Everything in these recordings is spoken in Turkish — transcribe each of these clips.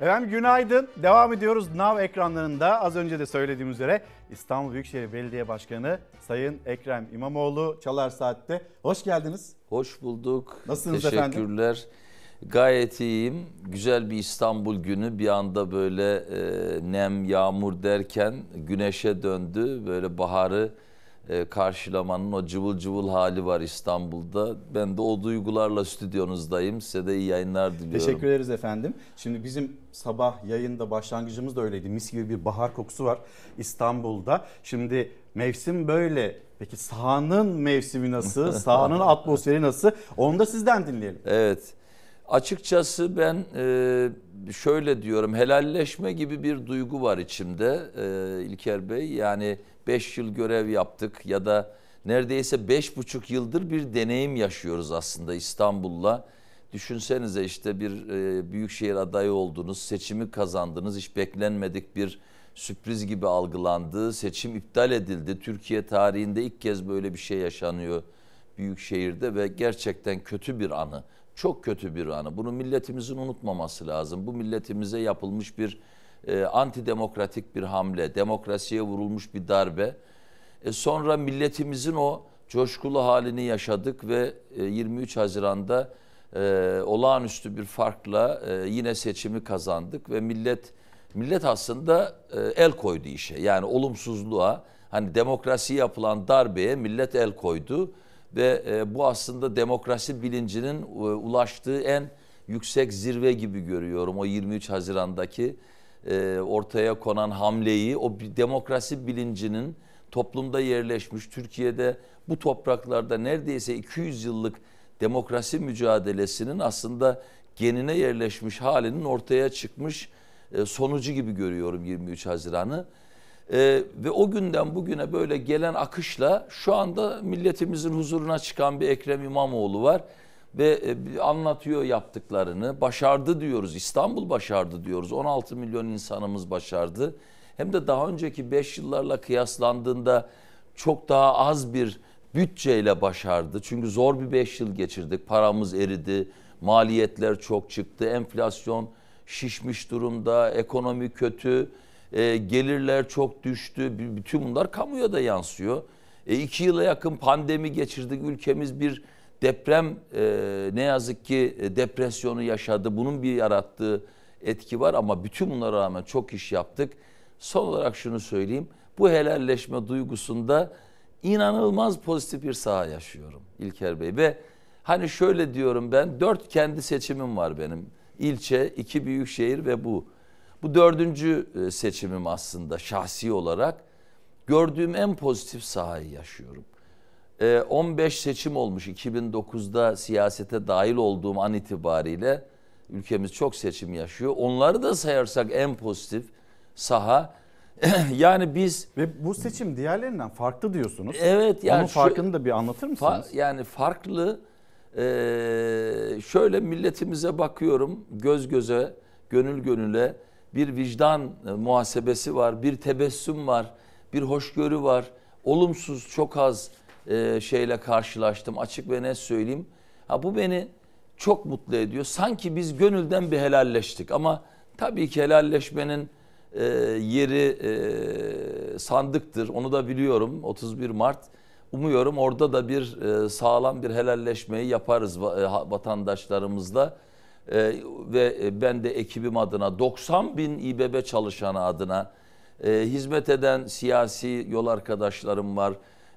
Efendim günaydın. Devam ediyoruz Nav ekranlarında. Az önce de söylediğim üzere İstanbul Büyükşehir Belediye Başkanı Sayın Ekrem İmamoğlu Çalar Saat'te. Hoş geldiniz. Hoş bulduk. Nasılsınız Teşekkürler. efendim? Teşekkürler. Gayet iyiyim. Güzel bir İstanbul günü. Bir anda böyle e, nem, yağmur derken güneşe döndü. Böyle baharı e, karşılamanın o cıvıl cıvıl hali var İstanbul'da. Ben de o duygularla stüdyonuzdayım. Size de iyi yayınlar diliyorum. Teşekkür ederiz efendim. Şimdi bizim sabah yayında başlangıcımız da öyleydi. Mis gibi bir bahar kokusu var İstanbul'da. Şimdi mevsim böyle. Peki sahanın mevsimi nasıl? Sahanın atmosferi nasıl? Onu da sizden dinleyelim. Evet. Açıkçası ben e, şöyle diyorum helalleşme gibi bir duygu var içimde e, İlker Bey. Yani 5 yıl görev yaptık ya da neredeyse 5,5 yıldır bir deneyim yaşıyoruz aslında İstanbul'la. Düşünsenize işte bir e, büyükşehir adayı oldunuz, seçimi kazandınız, hiç beklenmedik bir sürpriz gibi algılandı. Seçim iptal edildi. Türkiye tarihinde ilk kez böyle bir şey yaşanıyor büyük şehirde ve gerçekten kötü bir anı. Çok kötü bir anı. Bunu milletimizin unutmaması lazım. Bu milletimize yapılmış bir e, antidemokratik bir hamle, demokrasiye vurulmuş bir darbe. E, sonra milletimizin o coşkulu halini yaşadık ve e, 23 Haziran'da e, olağanüstü bir farkla e, yine seçimi kazandık ve millet millet aslında e, el koydu işe. Yani olumsuzluğa, hani demokrasi yapılan darbeye millet el koydu ve e, bu aslında demokrasi bilincinin e, ulaştığı en yüksek zirve gibi görüyorum o 23 Haziran'daki e, ortaya konan hamleyi o demokrasi bilincinin toplumda yerleşmiş Türkiye'de bu topraklarda neredeyse 200 yıllık demokrasi mücadelesinin aslında genine yerleşmiş halinin ortaya çıkmış e, sonucu gibi görüyorum 23 Haziran'ı. E, ve o günden bugüne böyle gelen akışla şu anda milletimizin huzuruna çıkan bir Ekrem İmamoğlu var ve e, anlatıyor yaptıklarını. Başardı diyoruz. İstanbul başardı diyoruz. 16 milyon insanımız başardı. Hem de daha önceki 5 yıllarla kıyaslandığında çok daha az bir bütçeyle başardı. Çünkü zor bir 5 yıl geçirdik. Paramız eridi. Maliyetler çok çıktı. Enflasyon şişmiş durumda. Ekonomi kötü. E, gelirler çok düştü. Bütün bunlar kamuya da yansıyor. E, iki yıla yakın pandemi geçirdik. Ülkemiz bir Deprem e, ne yazık ki e, depresyonu yaşadı. Bunun bir yarattığı etki var ama bütün bunlara rağmen çok iş yaptık. Son olarak şunu söyleyeyim. Bu helalleşme duygusunda inanılmaz pozitif bir saha yaşıyorum İlker Bey ve hani şöyle diyorum ben dört kendi seçimim var benim. İlçe, iki büyük şehir ve bu. Bu dördüncü e, seçimim aslında şahsi olarak. Gördüğüm en pozitif sahayı yaşıyorum. 15 ee, seçim olmuş 2009'da siyasete dahil olduğum an itibariyle ülkemiz çok seçim yaşıyor. Onları da sayarsak en pozitif saha yani biz ve bu seçim diğerlerinden farklı diyorsunuz. Evet yani onun farkını şu, da bir anlatır mısınız? Fa, yani farklı e, şöyle milletimize bakıyorum göz göze, gönül gönüle bir vicdan e, muhasebesi var, bir tebessüm var, bir hoşgörü var. Olumsuz çok az e, şeyle karşılaştım. Açık ve net söyleyeyim. Ha bu beni çok mutlu ediyor. Sanki biz gönülden bir helalleştik ama tabii ki helalleşmenin e, yeri e, sandıktır. Onu da biliyorum. 31 Mart. Umuyorum orada da bir e, sağlam bir helalleşmeyi yaparız e, vatandaşlarımızla. E, ve e, ben de ekibim adına 90 bin İBB çalışanı adına e, hizmet eden siyasi yol arkadaşlarım var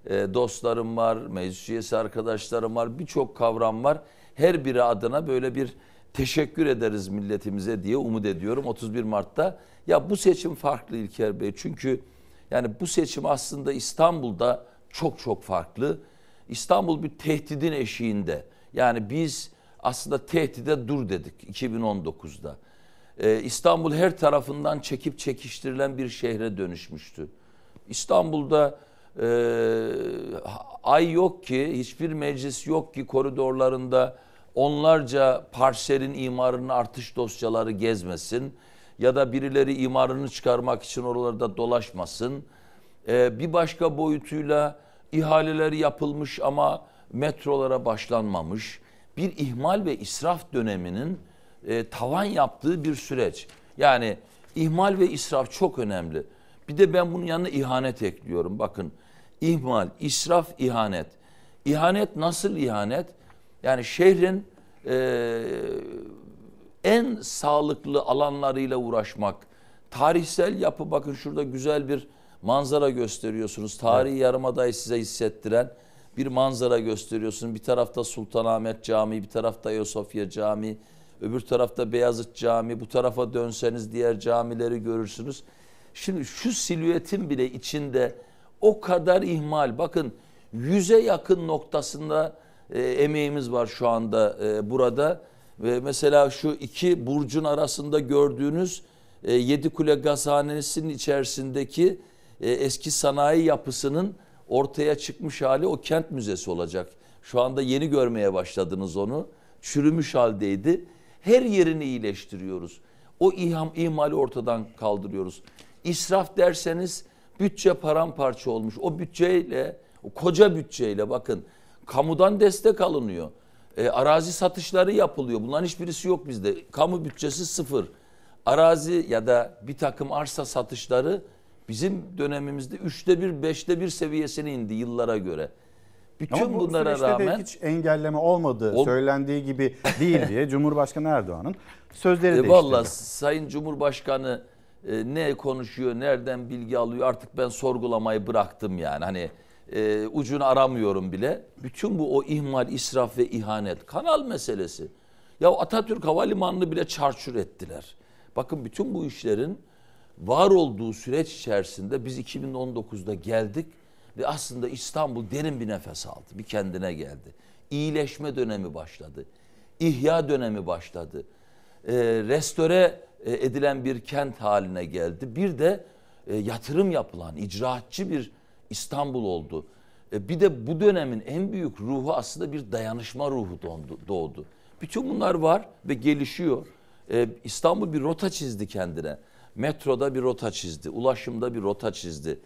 ee, dostlarım var, meclis üyesi arkadaşlarım var, birçok kavram var. Her biri adına böyle bir teşekkür ederiz milletimize diye umut ediyorum 31 Mart'ta. Ya bu seçim farklı İlker Bey çünkü yani bu seçim aslında İstanbul'da çok çok farklı. İstanbul bir tehdidin eşiğinde. Yani biz aslında tehdide dur dedik 2019'da. Ee, İstanbul her tarafından çekip çekiştirilen bir şehre dönüşmüştü. İstanbul'da ee, ay yok ki, hiçbir meclis yok ki koridorlarında onlarca parselin imarının artış dosyaları gezmesin ya da birileri imarını çıkarmak için oralarda dolaşmasın. Ee, bir başka boyutuyla ihaleler yapılmış ama metrolara başlanmamış. Bir ihmal ve israf döneminin e, tavan yaptığı bir süreç. Yani ihmal ve israf çok önemli. Bir de ben bunun yanına ihanet ekliyorum. Bakın ihmal, israf, ihanet. İhanet nasıl ihanet? Yani şehrin e, en sağlıklı alanlarıyla uğraşmak. Tarihsel yapı bakın şurada güzel bir manzara gösteriyorsunuz. Tarihi evet. yarımadayı size hissettiren bir manzara gösteriyorsunuz. Bir tarafta Sultanahmet Camii, bir tarafta Ayasofya Camii, öbür tarafta Beyazıt Camii. Bu tarafa dönseniz diğer camileri görürsünüz. Şimdi şu silüetin bile içinde o kadar ihmal. Bakın yüze yakın noktasında e, emeğimiz var şu anda e, burada. Ve mesela şu iki burcun arasında gördüğünüz e, Kule Gazhanesi'nin içerisindeki e, eski sanayi yapısının ortaya çıkmış hali o kent müzesi olacak. Şu anda yeni görmeye başladınız onu. Çürümüş haldeydi. Her yerini iyileştiriyoruz. O iham, ihmali ortadan kaldırıyoruz. İsraf derseniz Bütçe paramparça olmuş. O bütçeyle, o koca bütçeyle bakın kamudan destek alınıyor. E, arazi satışları yapılıyor. Bunların hiçbirisi yok bizde. Kamu bütçesi sıfır. Arazi ya da bir takım arsa satışları bizim dönemimizde üçte bir, beşte bir seviyesine indi yıllara göre. Bütün Ama bu bunlara rağmen de hiç engelleme olmadığı ol, söylendiği gibi değil diye Cumhurbaşkanı Erdoğan'ın sözleri e, değişti. Vallahi Sayın Cumhurbaşkanı e, ne konuşuyor, nereden bilgi alıyor artık ben sorgulamayı bıraktım yani. Hani e, ucunu aramıyorum bile. Bütün bu o ihmal, israf ve ihanet. Kanal meselesi. Ya Atatürk Havalimanı'nı bile çarçur ettiler. Bakın bütün bu işlerin var olduğu süreç içerisinde biz 2019'da geldik ve aslında İstanbul derin bir nefes aldı. Bir kendine geldi. İyileşme dönemi başladı. İhya dönemi başladı. E, restore e, edilen bir kent haline geldi. Bir de e, yatırım yapılan, icraatçı bir İstanbul oldu. E, bir de bu dönemin en büyük ruhu aslında bir dayanışma ruhu doğdu. Bütün bunlar var ve gelişiyor. İstanbul bir rota çizdi kendine. Metroda bir rota çizdi, ulaşımda bir rota çizdi,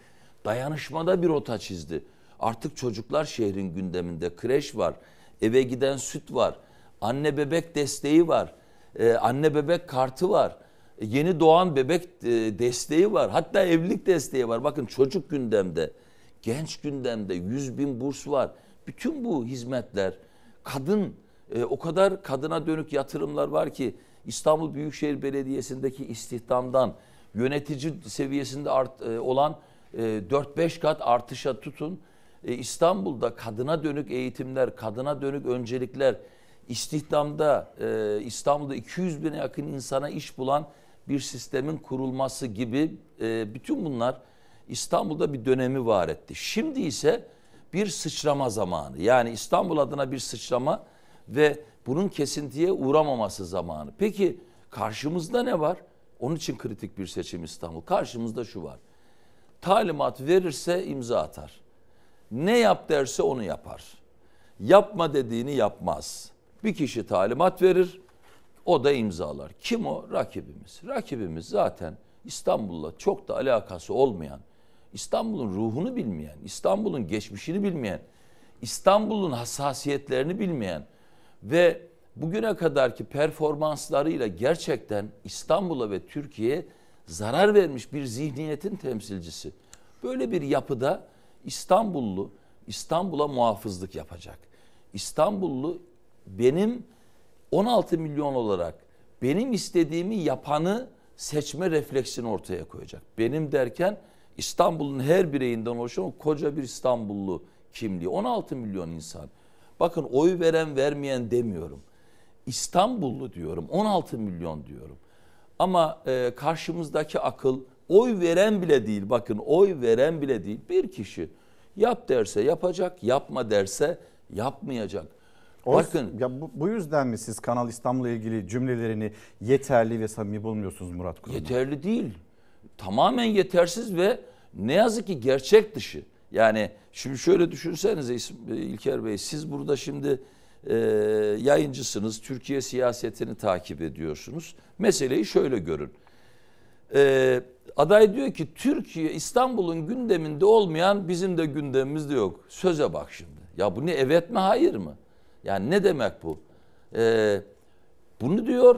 dayanışmada bir rota çizdi. Artık çocuklar şehrin gündeminde, kreş var, eve giden süt var, anne bebek desteği var, anne bebek kartı var yeni doğan bebek e, desteği var. Hatta evlilik desteği var. Bakın çocuk gündemde, genç gündemde 100 bin burs var. Bütün bu hizmetler kadın e, o kadar kadına dönük yatırımlar var ki İstanbul Büyükşehir Belediyesi'ndeki istihdamdan yönetici seviyesinde art, e, olan 4-5 kat artışa tutun. İstanbul'da kadına dönük eğitimler, kadına dönük öncelikler, istihdamda İstanbul'da 200 bine yakın insana iş bulan bir sistemin kurulması gibi e, bütün bunlar İstanbul'da bir dönemi var etti. Şimdi ise bir sıçrama zamanı. Yani İstanbul adına bir sıçrama ve bunun kesintiye uğramaması zamanı. Peki karşımızda ne var? Onun için kritik bir seçim İstanbul. Karşımızda şu var. Talimat verirse imza atar. Ne yap derse onu yapar. Yapma dediğini yapmaz. Bir kişi talimat verir, o da imzalar. Kim o? Rakibimiz. Rakibimiz zaten İstanbul'la çok da alakası olmayan, İstanbul'un ruhunu bilmeyen, İstanbul'un geçmişini bilmeyen, İstanbul'un hassasiyetlerini bilmeyen ve bugüne kadarki performanslarıyla gerçekten İstanbul'a ve Türkiye'ye zarar vermiş bir zihniyetin temsilcisi. Böyle bir yapıda İstanbullu İstanbul'a muhafızlık yapacak. İstanbullu benim 16 milyon olarak benim istediğimi yapanı seçme refleksini ortaya koyacak. Benim derken İstanbul'un her bireyinden oluşan koca bir İstanbullu kimliği. 16 milyon insan. Bakın oy veren vermeyen demiyorum. İstanbullu diyorum. 16 milyon diyorum. Ama e, karşımızdaki akıl oy veren bile değil. Bakın oy veren bile değil. Bir kişi yap derse yapacak, yapma derse yapmayacak. O, Bakın ya bu, bu yüzden mi siz Kanal İstanbul'la ilgili cümlelerini yeterli ve samimi bulmuyorsunuz Murat Kurum? Yeterli değil. Tamamen yetersiz ve ne yazık ki gerçek dışı. Yani şimdi şöyle düşünsenize İlker Bey siz burada şimdi e, yayıncısınız. Türkiye siyasetini takip ediyorsunuz. Meseleyi şöyle görün. E, aday diyor ki Türkiye İstanbul'un gündeminde olmayan bizim de gündemimizde yok. Söze bak şimdi. Ya bu ne evet mi hayır mı? Yani ne demek bu? Ee, bunu diyor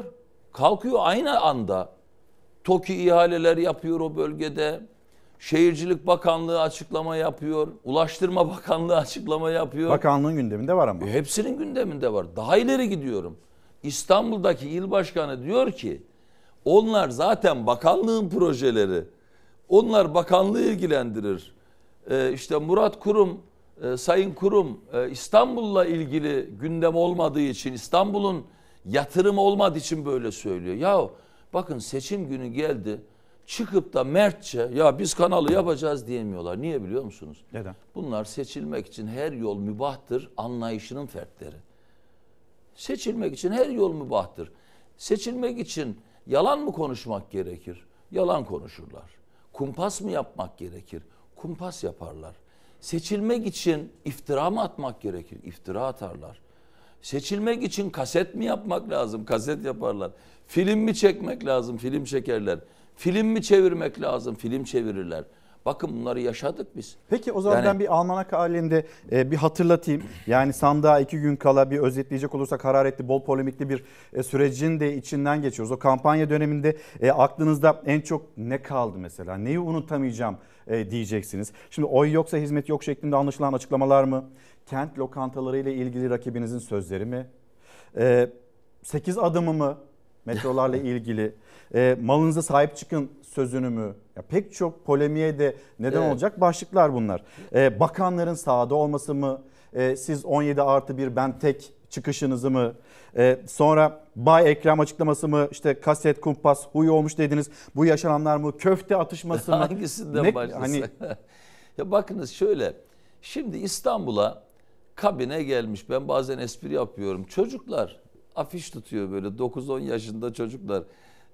kalkıyor aynı anda TOKİ ihaleler yapıyor o bölgede. Şehircilik Bakanlığı açıklama yapıyor. Ulaştırma Bakanlığı açıklama yapıyor. Bakanlığın gündeminde var ama. E, hepsinin gündeminde var. Daha ileri gidiyorum. İstanbul'daki il başkanı diyor ki onlar zaten bakanlığın projeleri. Onlar bakanlığı ilgilendirir. Ee, işte Murat Kurum e, Sayın Kurum e, İstanbul'la ilgili gündem olmadığı için İstanbul'un yatırım olmadığı için böyle söylüyor. Ya bakın seçim günü geldi çıkıp da mertçe ya biz kanalı yapacağız diyemiyorlar. Niye biliyor musunuz? Neden? Bunlar seçilmek için her yol mübahtır anlayışının fertleri. Seçilmek için her yol mübahtır. Seçilmek için yalan mı konuşmak gerekir? Yalan konuşurlar. Kumpas mı yapmak gerekir? Kumpas yaparlar. Seçilmek için iftira mı atmak gerekir? İftira atarlar. Seçilmek için kaset mi yapmak lazım? Kaset yaparlar. Film mi çekmek lazım? Film çekerler. Film mi çevirmek lazım? Film çevirirler. Bakın bunları yaşadık biz. Peki o zaman yani, ben bir almanak halinde e, bir hatırlatayım. Yani sandığa iki gün kala bir özetleyecek olursak hararetli, bol polemikli bir e, sürecin de içinden geçiyoruz. O kampanya döneminde e, aklınızda en çok ne kaldı mesela? Neyi unutamayacağım e, diyeceksiniz. Şimdi oy yoksa hizmet yok şeklinde anlaşılan açıklamalar mı? Kent lokantaları ile ilgili rakibinizin sözleri mi? E, 8 adımı mı? Metrolarla ilgili. E, malınıza sahip çıkın sözünü mü? Ya pek çok polemiğe de neden evet. olacak başlıklar bunlar. Ee, bakanların sahada olması mı? Ee, siz 17 artı 1 ben tek çıkışınızı mı? Ee, sonra Bay Ekrem açıklaması mı? İşte kaset, kumpas, huy olmuş dediniz. Bu yaşananlar mı? Köfte atışması mı? Hangisinden ne, Hani... ya bakınız şöyle. Şimdi İstanbul'a kabine gelmiş. Ben bazen espri yapıyorum. Çocuklar afiş tutuyor böyle 9-10 yaşında çocuklar.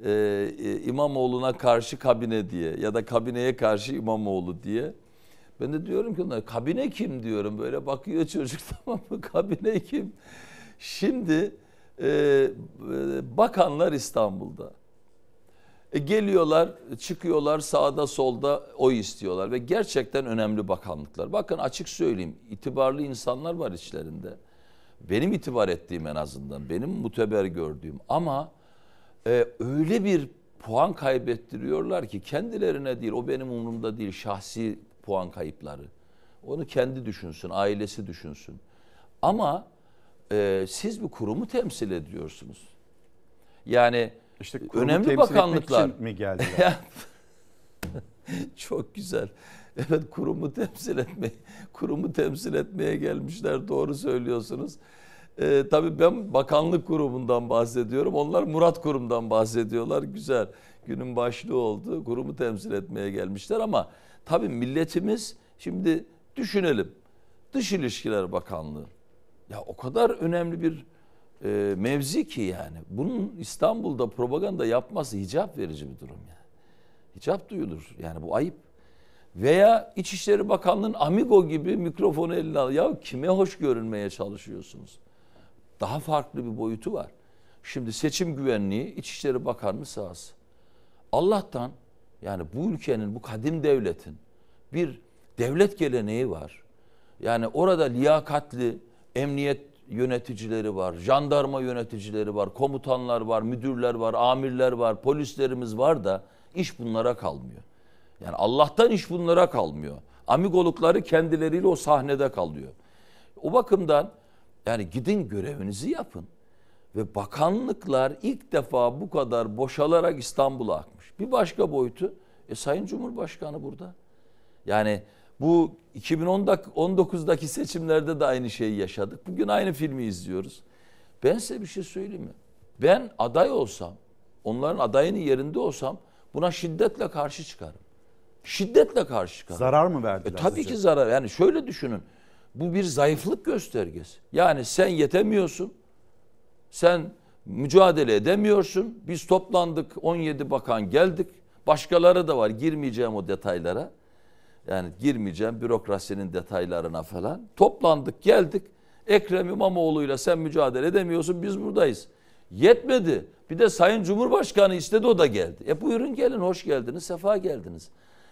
E, e, İmamoğlu'na karşı kabine diye ya da kabineye karşı İmamoğlu diye. Ben de diyorum ki onlar kabine kim diyorum böyle bakıyor çocuk tamam mı kabine kim? Şimdi e, e, bakanlar İstanbul'da. E, geliyorlar, çıkıyorlar sağda solda oy istiyorlar ve gerçekten önemli bakanlıklar. Bakın açık söyleyeyim itibarlı insanlar var içlerinde. Benim itibar ettiğim en azından, benim muteber gördüğüm ama e, öyle bir puan kaybettiriyorlar ki kendilerine değil o benim umurumda değil şahsi puan kayıpları. Onu kendi düşünsün, ailesi düşünsün. Ama e, siz bir kurumu temsil ediyorsunuz. Yani işte önemli bakanlıklar mi geldiler? Çok güzel. Evet kurumu temsil etmeye kurumu temsil etmeye gelmişler doğru söylüyorsunuz. E, tabii ben bakanlık Kurumundan bahsediyorum. Onlar Murat Kurum'dan bahsediyorlar. Güzel. Günün başlığı oldu. Kurumu temsil etmeye gelmişler ama tabii milletimiz şimdi düşünelim. Dış İlişkiler Bakanlığı. Ya o kadar önemli bir e, mevzi ki yani. Bunun İstanbul'da propaganda yapması hicap verici bir durum yani. Hicap duyulur. Yani bu ayıp. Veya İçişleri Bakanlığı'nın Amigo gibi mikrofonu eline al. Ya kime hoş görünmeye çalışıyorsunuz? daha farklı bir boyutu var. Şimdi seçim güvenliği İçişleri Bakanlığı sahası. Allah'tan yani bu ülkenin, bu kadim devletin bir devlet geleneği var. Yani orada liyakatli emniyet yöneticileri var, jandarma yöneticileri var, komutanlar var, müdürler var, amirler var, polislerimiz var da iş bunlara kalmıyor. Yani Allah'tan iş bunlara kalmıyor. Amigolukları kendileriyle o sahnede kalıyor. O bakımdan yani gidin görevinizi yapın. Ve bakanlıklar ilk defa bu kadar boşalarak İstanbul'a akmış. Bir başka boyutu e, Sayın Cumhurbaşkanı burada. Yani bu 2019'daki seçimlerde de aynı şeyi yaşadık. Bugün aynı filmi izliyoruz. Ben size bir şey söyleyeyim mi? Ben aday olsam, onların adayının yerinde olsam buna şiddetle karşı çıkarım. Şiddetle karşı çıkarım. Zarar mı verdiler? E, tabii size? ki zarar. Yani şöyle düşünün. Bu bir zayıflık göstergesi. Yani sen yetemiyorsun. Sen mücadele edemiyorsun. Biz toplandık 17 bakan geldik. Başkaları da var girmeyeceğim o detaylara. Yani girmeyeceğim bürokrasinin detaylarına falan. Toplandık geldik. Ekrem İmamoğlu'yla sen mücadele edemiyorsun biz buradayız. Yetmedi. Bir de Sayın Cumhurbaşkanı istedi o da geldi. E buyurun gelin hoş geldiniz sefa geldiniz.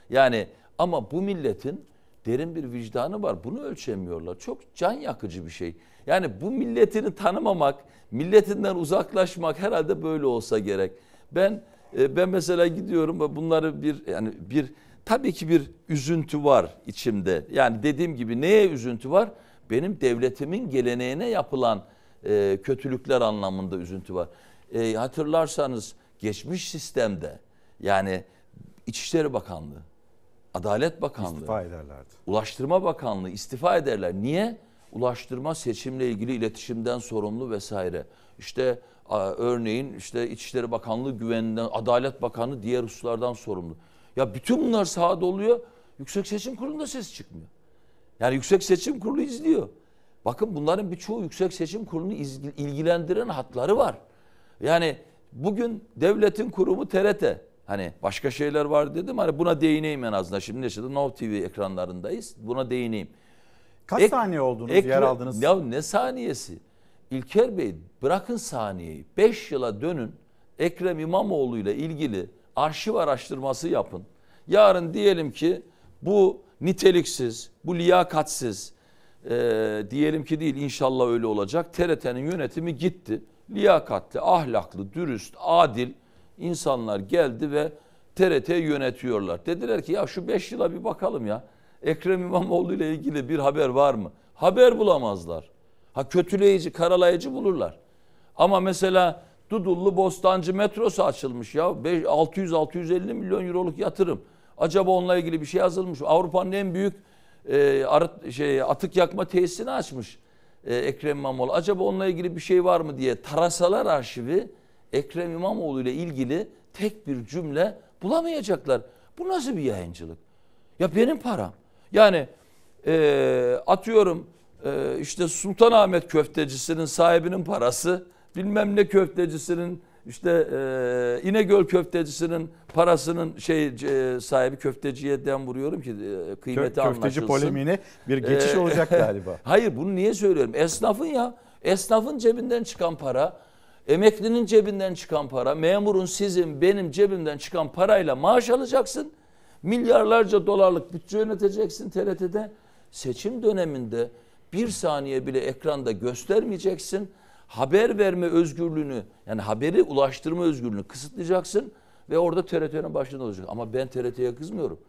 Yani ama bu milletin derin bir vicdanı var. Bunu ölçemiyorlar. Çok can yakıcı bir şey. Yani bu milletini tanımamak, milletinden uzaklaşmak herhalde böyle olsa gerek. Ben e, ben mesela gidiyorum ve bunları bir yani bir tabii ki bir üzüntü var içimde. Yani dediğim gibi neye üzüntü var? Benim devletimin geleneğine yapılan e, kötülükler anlamında üzüntü var. E, hatırlarsanız geçmiş sistemde yani İçişleri Bakanlığı Adalet Bakanlığı, istifa ederlerdi. Ulaştırma Bakanlığı istifa ederler. Niye? Ulaştırma seçimle ilgili iletişimden sorumlu vesaire. İşte örneğin işte İçişleri Bakanlığı güveninden, Adalet Bakanlığı diğer hususlardan sorumlu. Ya bütün bunlar sahada oluyor. Yüksek Seçim Kurulu'nda ses çıkmıyor. Yani Yüksek Seçim Kurulu izliyor. Bakın bunların birçoğu Yüksek Seçim Kurulu'nu ilgilendiren hatları var. Yani bugün devletin kurumu TRT. Hani başka şeyler var dedim. Hani buna değineyim en azından. Şimdi işte Now TV ekranlarındayız. Buna değineyim. Kaç ek, saniye oldunuz, ek, yer aldınız? Ya ne saniyesi? İlker Bey bırakın saniyeyi. 5 yıla dönün. Ekrem İmamoğlu ile ilgili arşiv araştırması yapın. Yarın diyelim ki bu niteliksiz, bu liyakatsiz e, diyelim ki değil inşallah öyle olacak. TRT'nin yönetimi gitti. Liyakatli, ahlaklı, dürüst, adil insanlar geldi ve T.R.T. yönetiyorlar. Dediler ki ya şu 5 yıla bir bakalım ya. Ekrem İmamoğlu ile ilgili bir haber var mı? Haber bulamazlar. Ha kötüleyici, karalayıcı bulurlar. Ama mesela Dudullu Bostancı metrosu açılmış ya. 600-650 milyon euroluk yatırım. Acaba onunla ilgili bir şey yazılmış. mı? Avrupa'nın en büyük e, arıt, şey, atık yakma tesisini açmış e, Ekrem İmamoğlu. Acaba onunla ilgili bir şey var mı diye tarasalar arşivi Ekrem İmamoğlu ile ilgili tek bir cümle bulamayacaklar. Bu nasıl bir yayıncılık? Ya benim param. Yani e, atıyorum e, işte Sultanahmet köftecisinin sahibinin parası bilmem ne köftecisinin işte e, İnegöl köftecisinin parasının şey e, sahibi köfteciye den vuruyorum ki e, kıymeti Kö, anlaşılsın. Köfteci polemiğine bir geçiş e, olacak galiba. Hayır bunu niye söylüyorum? Esnafın ya esnafın cebinden çıkan para emeklinin cebinden çıkan para, memurun sizin benim cebimden çıkan parayla maaş alacaksın. Milyarlarca dolarlık bütçe yöneteceksin TRT'de. Seçim döneminde bir saniye bile ekranda göstermeyeceksin. Haber verme özgürlüğünü yani haberi ulaştırma özgürlüğünü kısıtlayacaksın ve orada TRT'nin başında olacak. Ama ben TRT'ye kızmıyorum.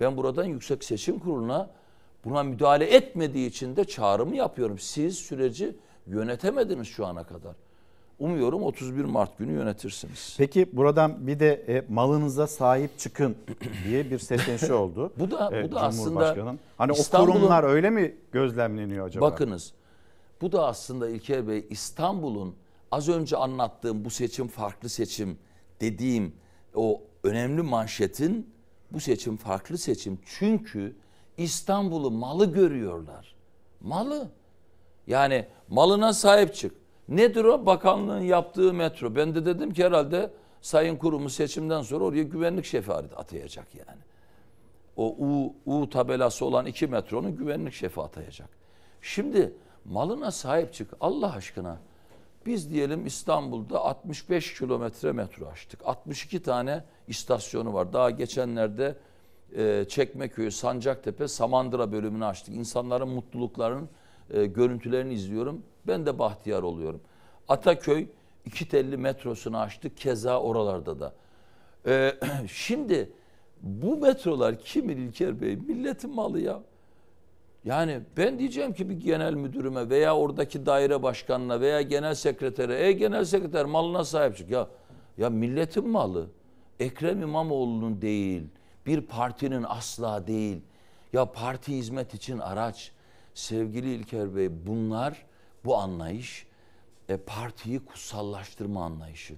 Ben buradan Yüksek Seçim Kurulu'na buna müdahale etmediği için de çağrımı yapıyorum. Siz süreci yönetemediniz şu ana kadar. Umuyorum 31 Mart günü yönetirsiniz. Peki buradan bir de e, malınıza sahip çıkın diye bir seslenişi oldu. bu da e, bu da aslında hani o kurumlar öyle mi gözlemleniyor acaba? Bakınız. Bu da aslında İlker Bey İstanbul'un az önce anlattığım bu seçim farklı seçim dediğim o önemli manşetin bu seçim farklı seçim. Çünkü İstanbul'u malı görüyorlar. Malı. Yani malına sahip çık. Nedir o? Bakanlığın yaptığı metro. Ben de dedim ki herhalde sayın kurumu seçimden sonra oraya güvenlik şefi atayacak yani. O U, U tabelası olan iki metronun güvenlik şefi atayacak. Şimdi malına sahip çık Allah aşkına. Biz diyelim İstanbul'da 65 kilometre metro açtık. 62 tane istasyonu var. Daha geçenlerde e, Çekmeköy, Sancaktepe, Samandıra bölümünü açtık. İnsanların mutluluklarının e, görüntülerini izliyorum. Ben de bahtiyar oluyorum. Ataköy iki telli metrosunu açtı. Keza oralarda da. E, şimdi bu metrolar kimin İlker Bey? Milletin malı ya. Yani ben diyeceğim ki bir genel müdürüme veya oradaki daire başkanına veya genel sekretere, e genel sekreter malına sahip çık. Ya, ya milletin malı. Ekrem İmamoğlu'nun değil, bir partinin asla değil. Ya parti hizmet için araç. Sevgili İlker Bey bunlar bu anlayış e, partiyi kutsallaştırma anlayışı.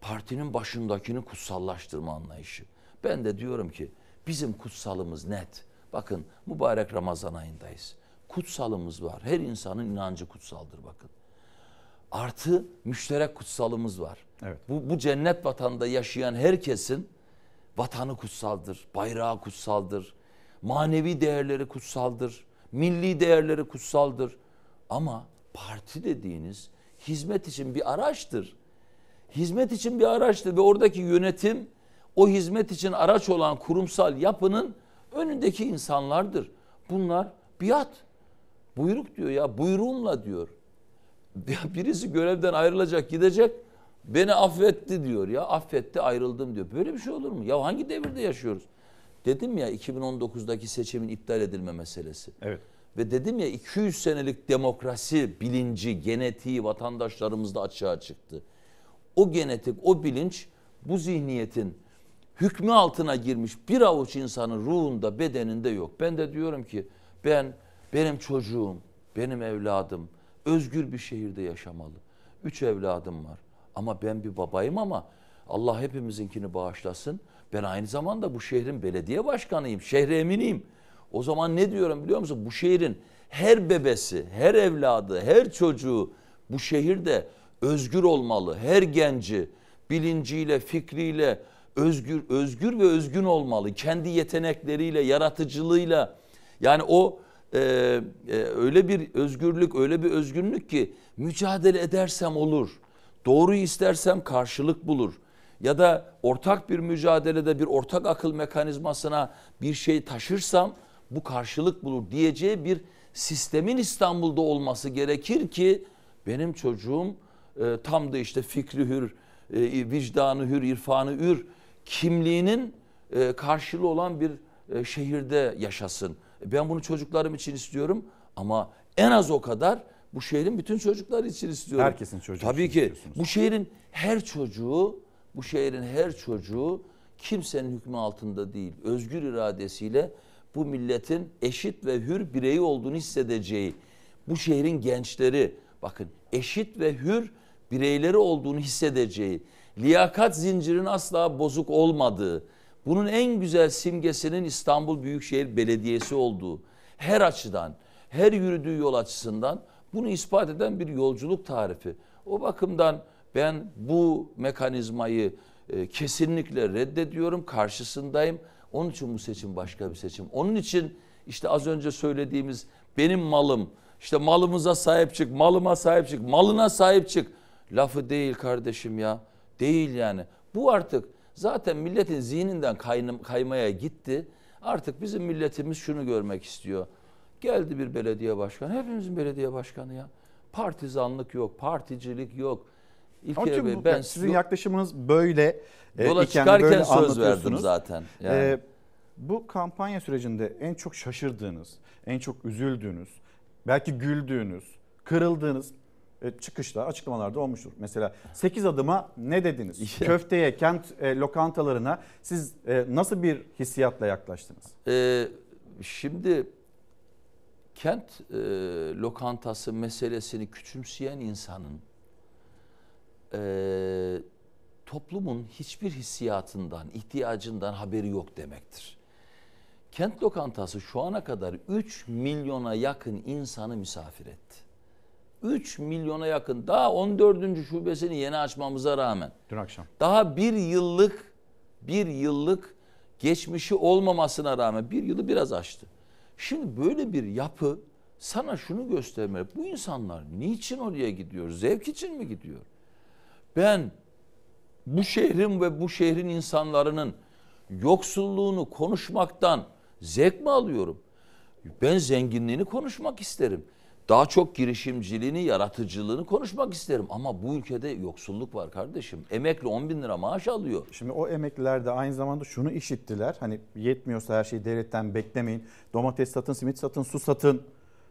Partinin başındakini kutsallaştırma anlayışı. Ben de diyorum ki bizim kutsalımız net. Bakın mübarek Ramazan ayındayız. Kutsalımız var. Her insanın inancı kutsaldır bakın. Artı müşterek kutsalımız var. Evet. Bu, bu cennet vatanda yaşayan herkesin vatanı kutsaldır, bayrağı kutsaldır, manevi değerleri kutsaldır. Milli değerleri kutsaldır. Ama parti dediğiniz hizmet için bir araçtır. Hizmet için bir araçtır ve oradaki yönetim o hizmet için araç olan kurumsal yapının önündeki insanlardır. Bunlar biat. Buyruk diyor ya buyruğumla diyor. birisi görevden ayrılacak gidecek beni affetti diyor ya affetti ayrıldım diyor. Böyle bir şey olur mu? Ya hangi devirde yaşıyoruz? Dedim ya 2019'daki seçimin iptal edilme meselesi. Evet. Ve dedim ya 200 senelik demokrasi bilinci, genetiği vatandaşlarımızda açığa çıktı. O genetik, o bilinç bu zihniyetin hükmü altına girmiş bir avuç insanın ruhunda, bedeninde yok. Ben de diyorum ki ben, benim çocuğum, benim evladım özgür bir şehirde yaşamalı. Üç evladım var ama ben bir babayım ama Allah hepimizinkini bağışlasın. Ben aynı zamanda bu şehrin belediye başkanıyım, şehre eminiyim. O zaman ne diyorum biliyor musun? Bu şehrin her bebesi, her evladı, her çocuğu bu şehirde özgür olmalı. Her genci bilinciyle, fikriyle özgür, özgür ve özgün olmalı. Kendi yetenekleriyle, yaratıcılığıyla. Yani o e, e, öyle bir özgürlük, öyle bir özgünlük ki mücadele edersem olur. Doğru istersem karşılık bulur ya da ortak bir mücadelede bir ortak akıl mekanizmasına bir şey taşırsam bu karşılık bulur diyeceği bir sistemin İstanbul'da olması gerekir ki benim çocuğum e, tam da işte fikri hür, e, vicdanı hür, irfanı hür kimliğinin e, karşılığı olan bir e, şehirde yaşasın. E, ben bunu çocuklarım için istiyorum ama en az o kadar bu şehrin bütün çocuklar için istiyorum. Herkesin çocuğu Tabii için ki bu şehrin her çocuğu bu şehrin her çocuğu kimsenin hükmü altında değil, özgür iradesiyle bu milletin eşit ve hür bireyi olduğunu hissedeceği, bu şehrin gençleri bakın eşit ve hür bireyleri olduğunu hissedeceği, liyakat zincirinin asla bozuk olmadığı, bunun en güzel simgesinin İstanbul Büyükşehir Belediyesi olduğu, her açıdan, her yürüdüğü yol açısından bunu ispat eden bir yolculuk tarifi. O bakımdan ben bu mekanizmayı e, kesinlikle reddediyorum, karşısındayım. Onun için bu seçim başka bir seçim. Onun için işte az önce söylediğimiz benim malım, işte malımıza sahip çık, malıma sahip çık, malına sahip çık lafı değil kardeşim ya. Değil yani. Bu artık zaten milletin zihninden kaynım, kaymaya gitti. Artık bizim milletimiz şunu görmek istiyor. Geldi bir belediye başkanı. Hepimizin belediye başkanı ya. Partizanlık yok, particilik yok. İlker Onun için ben yani sizin bu, yaklaşımınız böyle e, yola e, iken çıkarken böyle söz verdim zaten. E, yani. E, bu kampanya sürecinde en çok şaşırdığınız, en çok üzüldüğünüz, belki güldüğünüz, kırıldığınız e, çıkışlar, açıklamalarda olmuştur. Mesela 8 adıma ne dediniz? Köfteye, kent e, lokantalarına siz e, nasıl bir hissiyatla yaklaştınız? Ee, şimdi kent e, lokantası meselesini küçümseyen insanın e, toplumun hiçbir hissiyatından, ihtiyacından haberi yok demektir. Kent lokantası şu ana kadar 3 milyona yakın insanı misafir etti. 3 milyona yakın daha 14. şubesini yeni açmamıza rağmen. Dün akşam. Daha bir yıllık bir yıllık geçmişi olmamasına rağmen bir yılı biraz açtı. Şimdi böyle bir yapı sana şunu göstermeli. Bu insanlar niçin oraya gidiyor? Zevk için mi gidiyor? Ben bu şehrin ve bu şehrin insanların yoksulluğunu konuşmaktan zevk mi alıyorum? Ben zenginliğini konuşmak isterim. Daha çok girişimciliğini, yaratıcılığını konuşmak isterim. Ama bu ülkede yoksulluk var kardeşim. Emekli 10 bin lira maaş alıyor. Şimdi o emekliler de aynı zamanda şunu işittiler. Hani yetmiyorsa her şeyi devletten beklemeyin. Domates satın, simit satın, su satın.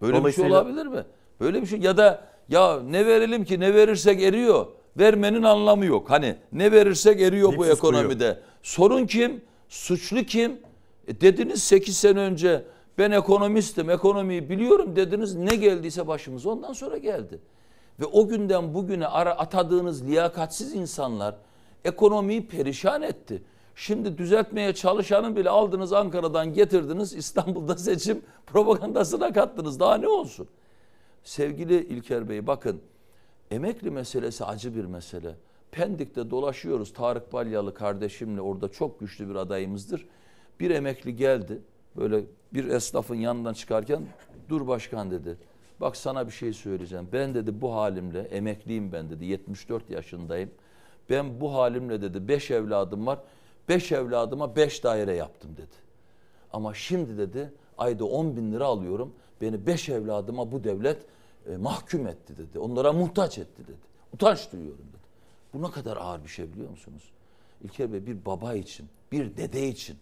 Böyle Dolayısıyla... bir şey olabilir mi? Böyle bir şey ya da ya ne verelim ki ne verirsek eriyor vermenin anlamı yok. Hani ne verirsek eriyor Dipsiz bu ekonomide. Kuyu. Sorun kim? Suçlu kim? E dediniz 8 sene önce ben ekonomistim, ekonomiyi biliyorum dediniz. Ne geldiyse başımız ondan sonra geldi. Ve o günden bugüne ara atadığınız liyakatsiz insanlar ekonomiyi perişan etti. Şimdi düzeltmeye çalışanı bile aldınız Ankara'dan getirdiniz İstanbul'da seçim propagandasına kattınız. Daha ne olsun? Sevgili İlker Bey bakın Emekli meselesi acı bir mesele. Pendik'te dolaşıyoruz. Tarık Balyalı kardeşimle orada çok güçlü bir adayımızdır. Bir emekli geldi. Böyle bir esnafın yanından çıkarken dur başkan dedi. Bak sana bir şey söyleyeceğim. Ben dedi bu halimle emekliyim ben dedi. 74 yaşındayım. Ben bu halimle dedi 5 evladım var. 5 evladıma 5 daire yaptım dedi. Ama şimdi dedi ayda 10 bin lira alıyorum. Beni 5 evladıma bu devlet e, mahkum etti dedi. Onlara muhtaç etti dedi. Utanç duyuyorum dedi. Bu ne kadar ağır bir şey biliyor musunuz? İlker Bey bir baba için, bir dede için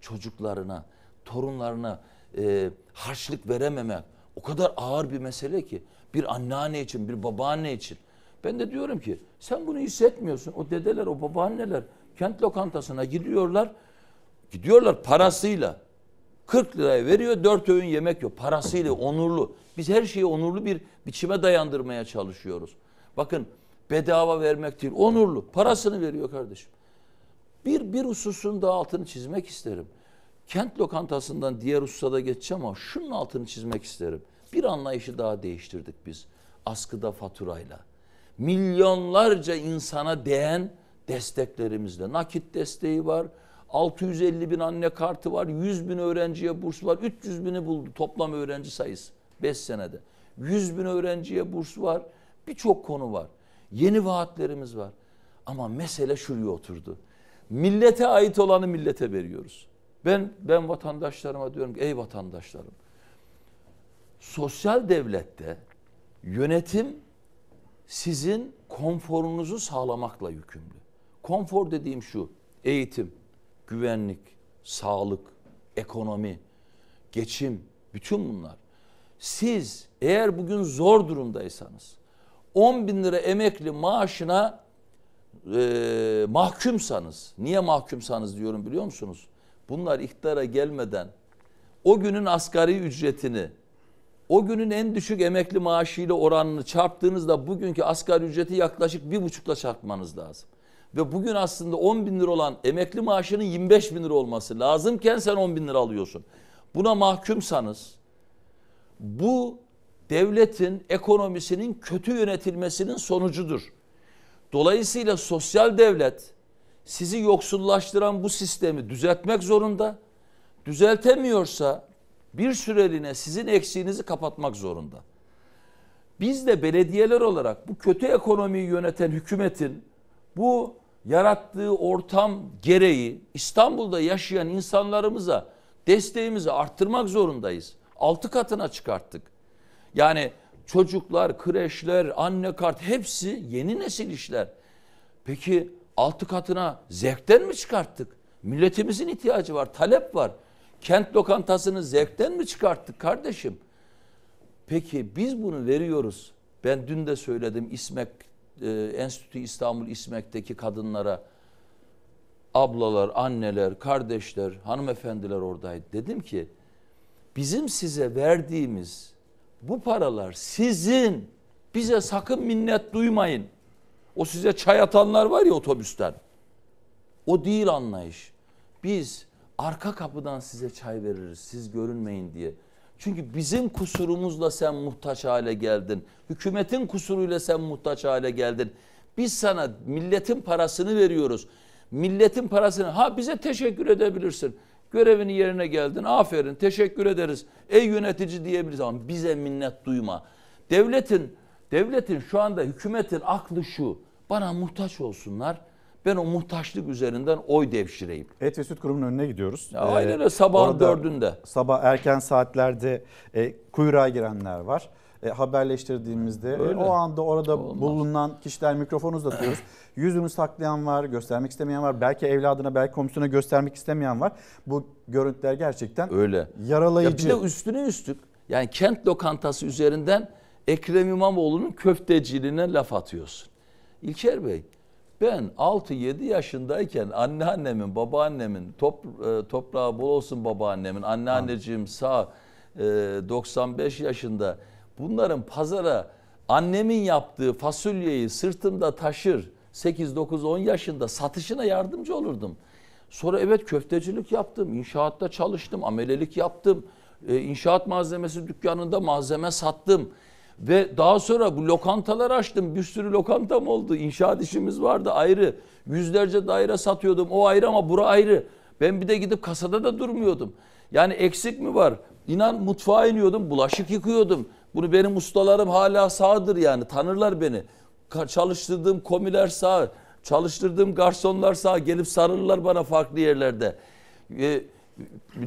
çocuklarına, torunlarına e, harçlık verememe. o kadar ağır bir mesele ki bir anneanne için, bir babaanne için. Ben de diyorum ki sen bunu hissetmiyorsun. O dedeler, o babaanneler kent lokantasına gidiyorlar. Gidiyorlar parasıyla, 40 liraya veriyor, 4 öğün yemek yok. Parasıyla onurlu. Biz her şeyi onurlu bir biçime dayandırmaya çalışıyoruz. Bakın bedava vermek değil, onurlu. Parasını veriyor kardeşim. Bir, bir hususun daha altını çizmek isterim. Kent lokantasından diğer hususa geçeceğim ama şunun altını çizmek isterim. Bir anlayışı daha değiştirdik biz. Askıda faturayla. Milyonlarca insana değen desteklerimizle. Nakit desteği var, 650 bin anne kartı var. 100 bin öğrenciye burs var. 300 bini buldu toplam öğrenci sayısı 5 senede. 100 bin öğrenciye burs var. Birçok konu var. Yeni vaatlerimiz var. Ama mesele şuraya oturdu. Millete ait olanı millete veriyoruz. Ben ben vatandaşlarıma diyorum ki ey vatandaşlarım. Sosyal devlette yönetim sizin konforunuzu sağlamakla yükümlü. Konfor dediğim şu. Eğitim, güvenlik, sağlık, ekonomi, geçim bütün bunlar. Siz eğer bugün zor durumdaysanız 10 bin lira emekli maaşına e, mahkumsanız, niye mahkumsanız diyorum biliyor musunuz? Bunlar iktidara gelmeden o günün asgari ücretini, o günün en düşük emekli maaşıyla oranını çarptığınızda bugünkü asgari ücreti yaklaşık bir buçukla çarpmanız lazım ve bugün aslında 10 bin lira olan emekli maaşının 25 bin lira olması lazımken sen 10 bin lira alıyorsun. Buna mahkumsanız bu devletin ekonomisinin kötü yönetilmesinin sonucudur. Dolayısıyla sosyal devlet sizi yoksullaştıran bu sistemi düzeltmek zorunda. Düzeltemiyorsa bir süreliğine sizin eksiğinizi kapatmak zorunda. Biz de belediyeler olarak bu kötü ekonomiyi yöneten hükümetin bu yarattığı ortam gereği İstanbul'da yaşayan insanlarımıza desteğimizi arttırmak zorundayız. Altı katına çıkarttık. Yani çocuklar, kreşler, anne kart hepsi yeni nesil işler. Peki altı katına zevkten mi çıkarttık? Milletimizin ihtiyacı var, talep var. Kent lokantasını zevkten mi çıkarttık kardeşim? Peki biz bunu veriyoruz. Ben dün de söyledim İSMEK e, Enstitü İstanbul İsmek'teki kadınlara ablalar, anneler, kardeşler, hanımefendiler oradaydı. Dedim ki bizim size verdiğimiz bu paralar sizin bize sakın minnet duymayın. O size çay atanlar var ya otobüsten. O değil anlayış. Biz arka kapıdan size çay veririz siz görünmeyin diye. Çünkü bizim kusurumuzla sen muhtaç hale geldin. Hükümetin kusuruyla sen muhtaç hale geldin. Biz sana milletin parasını veriyoruz. Milletin parasını ha bize teşekkür edebilirsin. Görevini yerine geldin. Aferin. Teşekkür ederiz. Ey yönetici diyebiliriz ama bize minnet duyma. Devletin devletin şu anda hükümetin aklı şu. Bana muhtaç olsunlar ben o muhtaçlık üzerinden oy devşireyim. Et ve Süt Kurumu'nun önüne gidiyoruz. Ya, aynen öyle ee, sabahın dördünde. Sabah erken saatlerde e, kuyruğa girenler var e, haberleştirdiğimizde e, Öyle. o anda orada Olmaz. bulunan kişiler mikrofon uzatıyoruz. Yüzünü saklayan var, göstermek istemeyen var. Belki evladına, belki komşusuna göstermek istemeyen var. Bu görüntüler gerçekten Öyle. yaralayıcı. Ya bir de üstüne üstlük yani kent lokantası üzerinden Ekrem İmamoğlu'nun köfteciliğine laf atıyorsun. İlker Bey ben 6-7 yaşındayken anneannemin, babaannemin, top, e, toprağı bol olsun babaannemin, anneanneciğim sağ 95 e, yaşında bunların pazara annemin yaptığı fasulyeyi sırtımda taşır 8, 9, 10 yaşında satışına yardımcı olurdum. Sonra evet köftecilik yaptım, inşaatta çalıştım, amelelik yaptım, e, inşaat malzemesi dükkanında malzeme sattım. Ve daha sonra bu lokantalar açtım. Bir sürü lokantam oldu. İnşaat işimiz vardı ayrı. Yüzlerce daire satıyordum. O ayrı ama bura ayrı. Ben bir de gidip kasada da durmuyordum. Yani eksik mi var? İnan mutfağa iniyordum. Bulaşık yıkıyordum. Bunu benim ustalarım hala sağdır yani. Tanırlar beni. Çalıştırdığım komiler sağ. Çalıştırdığım garsonlar sağ. Gelip sarılırlar bana farklı yerlerde. Ee,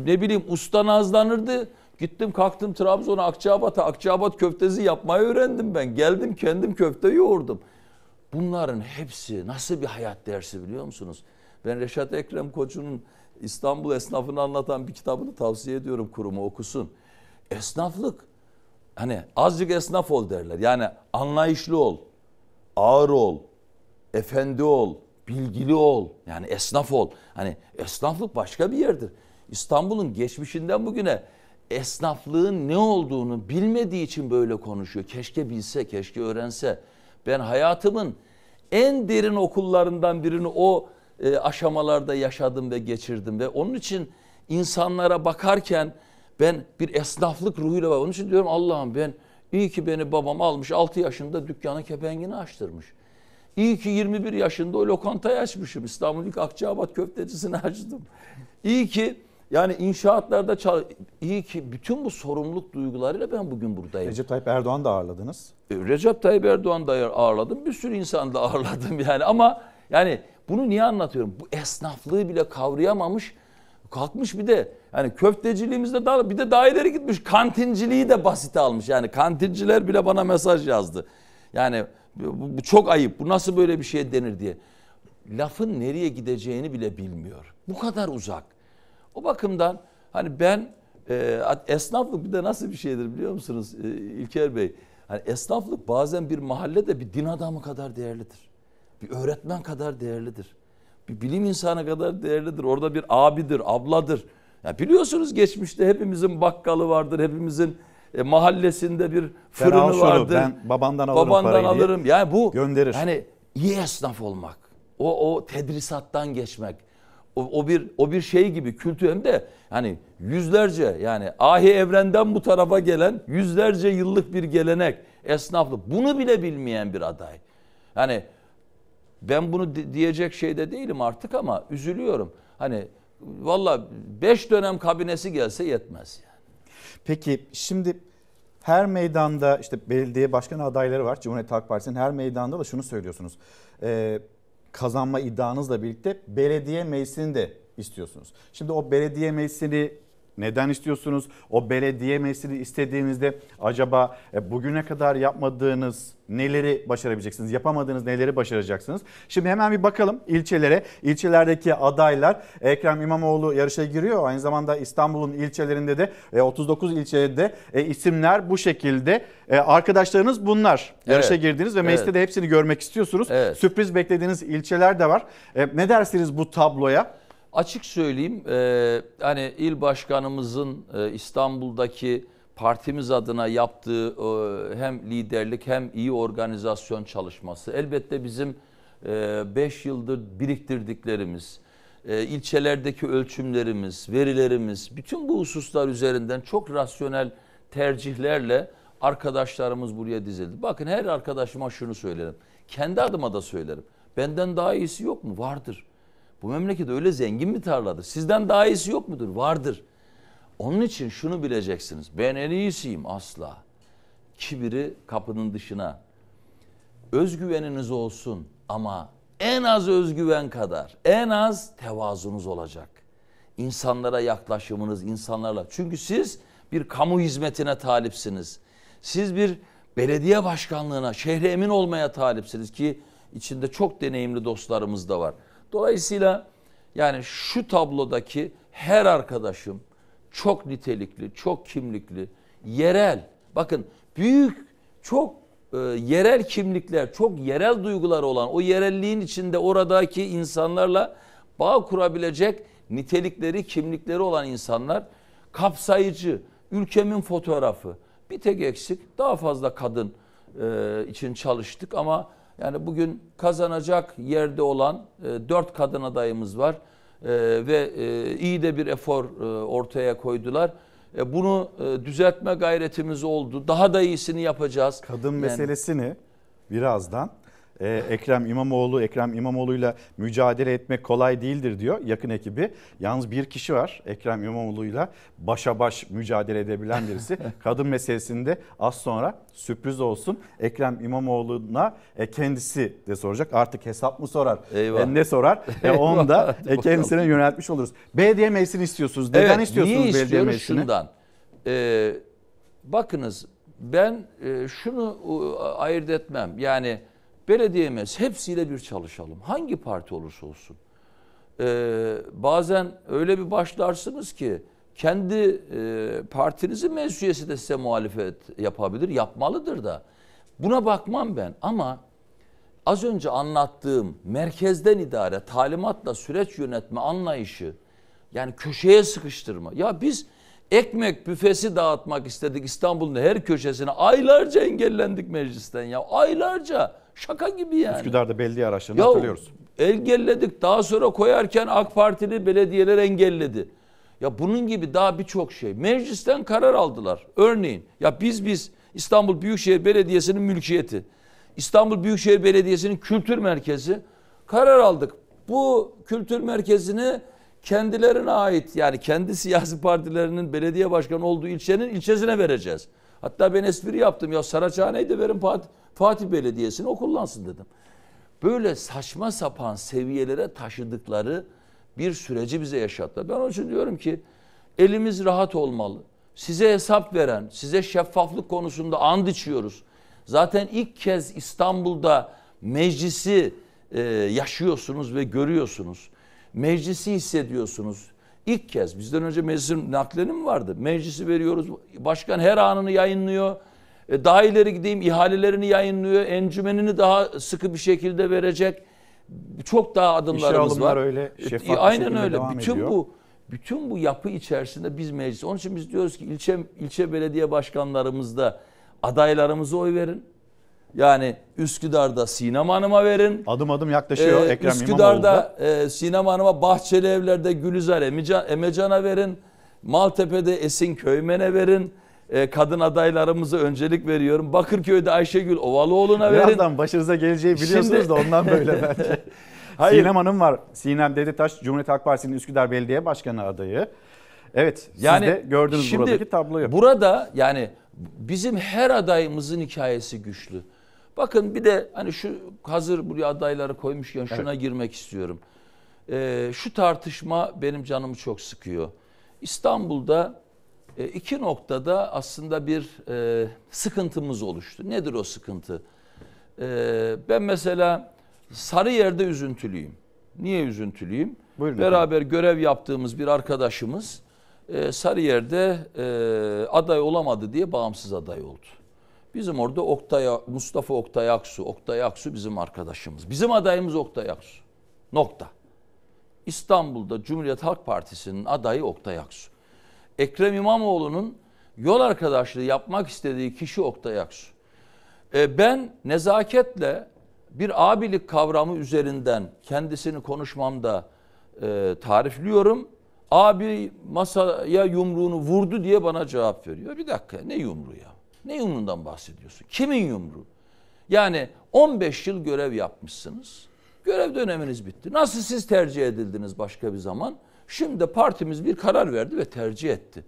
ne bileyim usta nazlanırdı. Gittim kalktım Trabzon'a, Akçabat'a, Akçabat köftesi yapmayı öğrendim ben. Geldim kendim köfte yoğurdum. Bunların hepsi nasıl bir hayat dersi biliyor musunuz? Ben Reşat Ekrem Koçu'nun İstanbul esnafını anlatan bir kitabını tavsiye ediyorum kurumu okusun. Esnaflık hani azıcık esnaf ol derler. Yani anlayışlı ol, ağır ol, efendi ol, bilgili ol. Yani esnaf ol. Hani esnaflık başka bir yerdir. İstanbul'un geçmişinden bugüne esnaflığın ne olduğunu bilmediği için böyle konuşuyor. Keşke bilse, keşke öğrense. Ben hayatımın en derin okullarından birini o e, aşamalarda yaşadım ve geçirdim ve onun için insanlara bakarken ben bir esnaflık ruhuyla var. Onun için diyorum Allah'ım ben iyi ki beni babam almış 6 yaşında dükkanı kepengini açtırmış. İyi ki 21 yaşında o lokantayı açmışım. İstanbul ilk Akçabat köftecisini açtım. İyi ki yani inşaatlarda iyi ki bütün bu sorumluluk duygularıyla ben bugün buradayım. Recep Tayyip Erdoğan da ağırladınız. E, Recep Tayyip Erdoğan da ağırladım. Bir sürü insan da ağırladım yani ama yani bunu niye anlatıyorum? Bu esnaflığı bile kavrayamamış kalkmış bir de yani köfteciliğimizde daha bir de daha ileri gitmiş kantinciliği de basit almış. Yani kantinciler bile bana mesaj yazdı. Yani bu, bu çok ayıp. Bu nasıl böyle bir şey denir diye. Lafın nereye gideceğini bile bilmiyor. Bu kadar uzak. O bakımdan hani ben e, esnaflık bir de nasıl bir şeydir biliyor musunuz e, İlker Bey? Hani esnaflık bazen bir mahallede bir din adamı kadar değerlidir. Bir öğretmen kadar değerlidir. Bir bilim insanı kadar değerlidir. Orada bir abidir, abladır. Ya biliyorsunuz geçmişte hepimizin bakkalı vardır, hepimizin e, mahallesinde bir fırını ben vardır. Ben babandan alırım babandan parayı alırım. Diye. Yani bu gönderir. Hani iyi esnaf olmak. O o tedrisattan geçmek o, o bir o bir şey gibi kültür hem de yani yüzlerce yani ahi evrenden bu tarafa gelen yüzlerce yıllık bir gelenek esnaflık bunu bile bilmeyen bir aday. Yani ben bunu di diyecek şeyde değilim artık ama üzülüyorum. Hani valla beş dönem kabinesi gelse yetmez yani. Peki şimdi her meydanda işte belediye başkanı adayları var. Cumhuriyet Halk Partisi'nin her meydanda da şunu söylüyorsunuz. Ee, kazanma iddianızla birlikte belediye meclisini de istiyorsunuz. Şimdi o belediye meclisini neden istiyorsunuz? O belediye meclisini istediğinizde acaba e, bugüne kadar yapmadığınız neleri başarabileceksiniz? Yapamadığınız neleri başaracaksınız? Şimdi hemen bir bakalım ilçelere. İlçelerdeki adaylar Ekrem İmamoğlu yarışa giriyor. Aynı zamanda İstanbul'un ilçelerinde de 39 e, ilçede e, isimler bu şekilde. Arkadaşlarınız bunlar. Yarışa evet. girdiniz ve mecliste evet. de hepsini görmek istiyorsunuz. Evet. Sürpriz beklediğiniz ilçeler de var. Ne dersiniz bu tabloya? açık söyleyeyim e, hani il başkanımızın e, İstanbul'daki partimiz adına yaptığı e, hem liderlik hem iyi organizasyon çalışması elbette bizim 5 e, yıldır biriktirdiklerimiz, e, ilçelerdeki ölçümlerimiz, verilerimiz bütün bu hususlar üzerinden çok rasyonel tercihlerle arkadaşlarımız buraya dizildi. Bakın her arkadaşıma şunu söylerim. Kendi adıma da söylerim. Benden daha iyisi yok mu? Vardır. Bu memleket öyle zengin bir tarladır. Sizden daha iyisi yok mudur? Vardır. Onun için şunu bileceksiniz. Ben en iyisiyim asla. Kibiri kapının dışına. Özgüveniniz olsun ama en az özgüven kadar, en az tevazunuz olacak. İnsanlara yaklaşımınız, insanlarla. Çünkü siz bir kamu hizmetine talipsiniz. Siz bir belediye başkanlığına, şehre emin olmaya talipsiniz ki içinde çok deneyimli dostlarımız da var. Dolayısıyla yani şu tablodaki her arkadaşım çok nitelikli, çok kimlikli, yerel. Bakın büyük, çok e, yerel kimlikler, çok yerel duygular olan o yerelliğin içinde oradaki insanlarla bağ kurabilecek nitelikleri, kimlikleri olan insanlar kapsayıcı, ülkemin fotoğrafı. Bir tek eksik daha fazla kadın e, için çalıştık ama yani bugün kazanacak yerde olan e, 4 kadın adayımız var e, ve e, iyi de bir efor e, ortaya koydular. E, bunu e, düzeltme gayretimiz oldu. Daha da iyisini yapacağız. Kadın yani, meselesini birazdan e, Ekrem İmamoğlu, Ekrem İmamoğlu'yla mücadele etmek kolay değildir diyor yakın ekibi. Yalnız bir kişi var Ekrem İmamoğlu'yla başa baş mücadele edebilen birisi. Kadın meselesinde az sonra sürpriz olsun Ekrem İmamoğlu'na e, kendisi de soracak. Artık hesap mı sorar? E, Eyvah. E, ne sorar? E, onu da e, kendisine yöneltmiş oluruz. Belediye meclisini istiyorsunuz. Neden evet, istiyorsunuz niye belediye meclisini? Şundan. Ee, bakınız ben e, şunu e, ayırt etmem. Yani belediyemiz hepsiyle bir çalışalım. Hangi parti olursa olsun. Ee, bazen öyle bir başlarsınız ki kendi e, partinizin mensüyesi de size muhalefet yapabilir, yapmalıdır da. Buna bakmam ben ama az önce anlattığım merkezden idare, talimatla süreç yönetme anlayışı yani köşeye sıkıştırma. Ya biz ekmek büfesi dağıtmak istedik İstanbul'un her köşesine. Aylarca engellendik meclisten ya. Aylarca. Şaka gibi yani. Üsküdar'da belediye araçlarını ya, hatırlıyoruz. Engelledik. Daha sonra koyarken AK Partili belediyeler engelledi. Ya bunun gibi daha birçok şey. Meclisten karar aldılar. Örneğin ya biz biz İstanbul Büyükşehir Belediyesi'nin mülkiyeti. İstanbul Büyükşehir Belediyesi'nin kültür merkezi karar aldık. Bu kültür merkezini kendilerine ait yani kendi siyasi partilerinin belediye başkanı olduğu ilçenin ilçesine vereceğiz. Hatta ben espri yaptım ya Saraçhane'yi de verin Fatih Belediyesi'ni o kullansın dedim. Böyle saçma sapan seviyelere taşıdıkları bir süreci bize yaşattı. Ben onun için diyorum ki elimiz rahat olmalı. Size hesap veren, size şeffaflık konusunda and içiyoruz. Zaten ilk kez İstanbul'da meclisi e, yaşıyorsunuz ve görüyorsunuz. Meclisi hissediyorsunuz. İlk kez bizden önce meclisin mi vardı. Meclisi veriyoruz. Başkan her anını yayınlıyor. E, daha ileri gideyim ihalelerini yayınlıyor. Encümenini daha sıkı bir şekilde verecek. Çok daha adımlarımız İşe var. öyle e, şeffaf Aynen öyle. bütün ediyor. bu bütün bu yapı içerisinde biz meclis. Onun için biz diyoruz ki ilçe ilçe belediye başkanlarımızda adaylarımıza oy verin. Yani Üsküdar'da Sinem Hanım'a verin. Adım adım yaklaşıyor ee, Ekrem Üsküdar'da e, Sinem Hanım'a Bahçeli Evler'de Gülizar Emecan'a verin. Maltepe'de Esin Köymen'e verin. E, kadın adaylarımızı öncelik veriyorum. Bakırköy'de Ayşegül Ovalıoğlu'na verin. Birazdan başınıza geleceği biliyorsunuz Şimdi... da ondan böyle bence. Hayır. Sinem Hanım var. Sinem Dedetaş Cumhuriyet Halk Partisi'nin Üsküdar Belediye Başkanı adayı. Evet yani, siz de gördünüz şimdi, buradaki tabloyu. Burada yani bizim her adayımızın hikayesi güçlü. Bakın bir de hani şu hazır buraya adayları koymuşken şuna evet. girmek istiyorum. Ee, şu tartışma benim canımı çok sıkıyor. İstanbul'da e, iki noktada aslında bir e, sıkıntımız oluştu. Nedir o sıkıntı? E, ben mesela sarı yerde üzüntülüyüm. Niye üzüntülüyüm? Buyurun Beraber efendim. görev yaptığımız bir arkadaşımız e, yerde e, aday olamadı diye bağımsız aday oldu. Bizim orada Oktay, Mustafa Oktay Aksu, Oktay Aksu bizim arkadaşımız. Bizim adayımız Oktay Aksu. Nokta. İstanbul'da Cumhuriyet Halk Partisi'nin adayı Oktay Aksu. Ekrem İmamoğlu'nun yol arkadaşlığı yapmak istediği kişi Oktay Aksu. E, ben nezaketle bir abilik kavramı üzerinden kendisini konuşmamda e, tarifliyorum. Abi masaya yumruğunu vurdu diye bana cevap veriyor. Bir dakika ne yumruğu ya? Ne yumruğundan bahsediyorsun? Kimin yumruğu? Yani 15 yıl görev yapmışsınız. Görev döneminiz bitti. Nasıl siz tercih edildiniz başka bir zaman? Şimdi partimiz bir karar verdi ve tercih etti.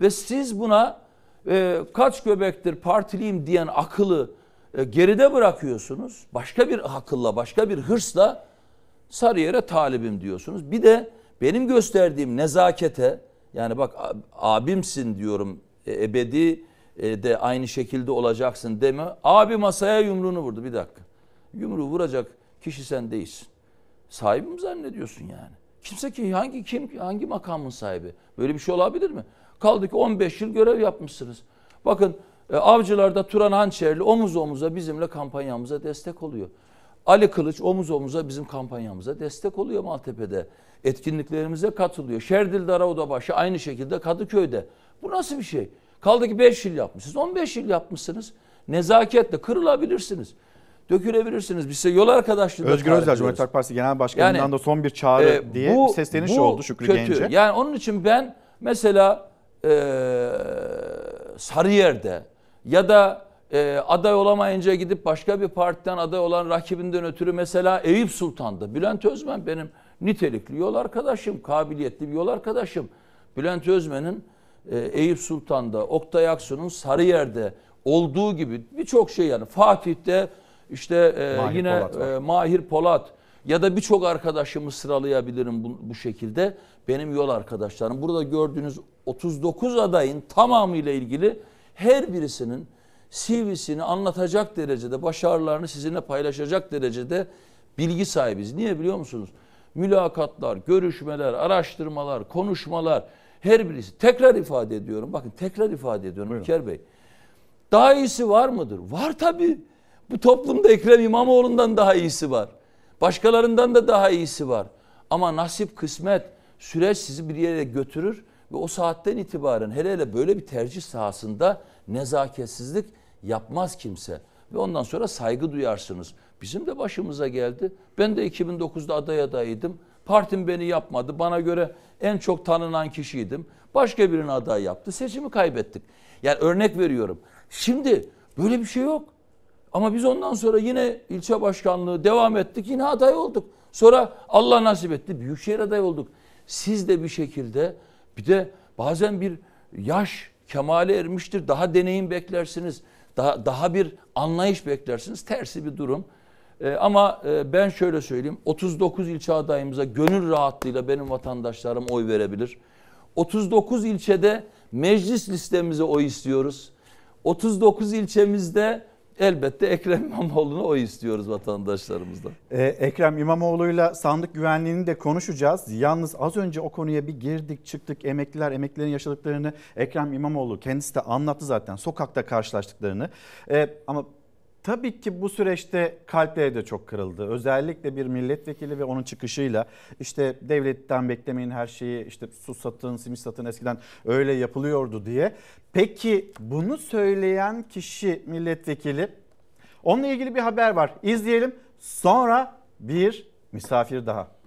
Ve siz buna e, kaç göbektir partiliyim diyen akılı e, geride bırakıyorsunuz. Başka bir akılla, başka bir hırsla Sarıyer'e talibim diyorsunuz. Bir de benim gösterdiğim nezakete yani bak abimsin diyorum e, ebedi e, de aynı şekilde olacaksın deme. Abi masaya yumruğunu vurdu bir dakika. Yumruğu vuracak kişi sen değilsin. Sahibi mi zannediyorsun yani? Kimse ki hangi kim hangi makamın sahibi? Böyle bir şey olabilir mi? Kaldı ki 15 yıl görev yapmışsınız. Bakın e, avcılarda Turan Hançerli omuz omuza bizimle kampanyamıza destek oluyor. Ali Kılıç omuz omuza bizim kampanyamıza destek oluyor Maltepe'de. Etkinliklerimize katılıyor. Şerdil Darauda başı aynı şekilde Kadıköy'de. Bu nasıl bir şey? Kaldı ki 5 yıl yapmışsınız. 15 yıl yapmışsınız. Nezaketle kırılabilirsiniz dökülebilirsiniz. Biz size yol arkadaşlığı Özgür Özel Cumhuriyet Halk Partisi Genel Başkanı'ndan yani, da son bir çağrı e, diye bu, bir sesleniş bu oldu Şükrü kötü. Gence. Yani onun için ben mesela e, Sarıyer'de ya da e, aday olamayınca gidip başka bir partiden aday olan rakibinden ötürü mesela Eyüp Sultan'da Bülent Özmen benim nitelikli yol arkadaşım, kabiliyetli bir yol arkadaşım. Bülent Özmen'in e, Eyüp Sultan'da, Oktay Aksu'nun Sarıyer'de olduğu gibi birçok şey yani Fatih'te işte e, Mahir yine Polat e, Mahir Polat ya da birçok arkadaşımı sıralayabilirim bu, bu şekilde. Benim yol arkadaşlarım. Burada gördüğünüz 39 adayın tamamıyla ilgili her birisinin CV'sini anlatacak derecede, başarılarını sizinle paylaşacak derecede bilgi sahibiz. Niye biliyor musunuz? Mülakatlar, görüşmeler, araştırmalar, konuşmalar her birisi. Tekrar ifade ediyorum. Bakın tekrar ifade ediyorum Buyurun. Ülker Bey. Daha iyisi var mıdır? Var tabii. Bu toplumda Ekrem İmamoğlu'ndan daha iyisi var. Başkalarından da daha iyisi var. Ama nasip kısmet süreç sizi bir yere götürür ve o saatten itibaren hele hele böyle bir tercih sahasında nezaketsizlik yapmaz kimse. Ve ondan sonra saygı duyarsınız. Bizim de başımıza geldi. Ben de 2009'da aday adaydım. Partim beni yapmadı. Bana göre en çok tanınan kişiydim. Başka birini aday yaptı. Seçimi kaybettik. Yani örnek veriyorum. Şimdi böyle bir şey yok. Ama biz ondan sonra yine ilçe başkanlığı devam ettik. Yine aday olduk. Sonra Allah nasip etti. Büyükşehir aday olduk. Siz de bir şekilde bir de bazen bir yaş kemale ermiştir. Daha deneyim beklersiniz. Daha, daha bir anlayış beklersiniz. Tersi bir durum. Ee, ama e, ben şöyle söyleyeyim. 39 ilçe adayımıza gönül rahatlığıyla benim vatandaşlarım oy verebilir. 39 ilçede meclis listemize oy istiyoruz. 39 ilçemizde Elbette Ekrem İmamoğlu'nu oy istiyoruz vatandaşlarımızdan. Ee, Ekrem İmamoğlu'yla sandık güvenliğini de konuşacağız. Yalnız az önce o konuya bir girdik çıktık. Emekliler, emeklilerin yaşadıklarını Ekrem İmamoğlu kendisi de anlattı zaten. Sokakta karşılaştıklarını. Ee, ama Tabii ki bu süreçte kalpleri de çok kırıldı. Özellikle bir milletvekili ve onun çıkışıyla işte devletten beklemeyin her şeyi işte su satın, simit satın eskiden öyle yapılıyordu diye. Peki bunu söyleyen kişi milletvekili onunla ilgili bir haber var. İzleyelim sonra bir misafir daha.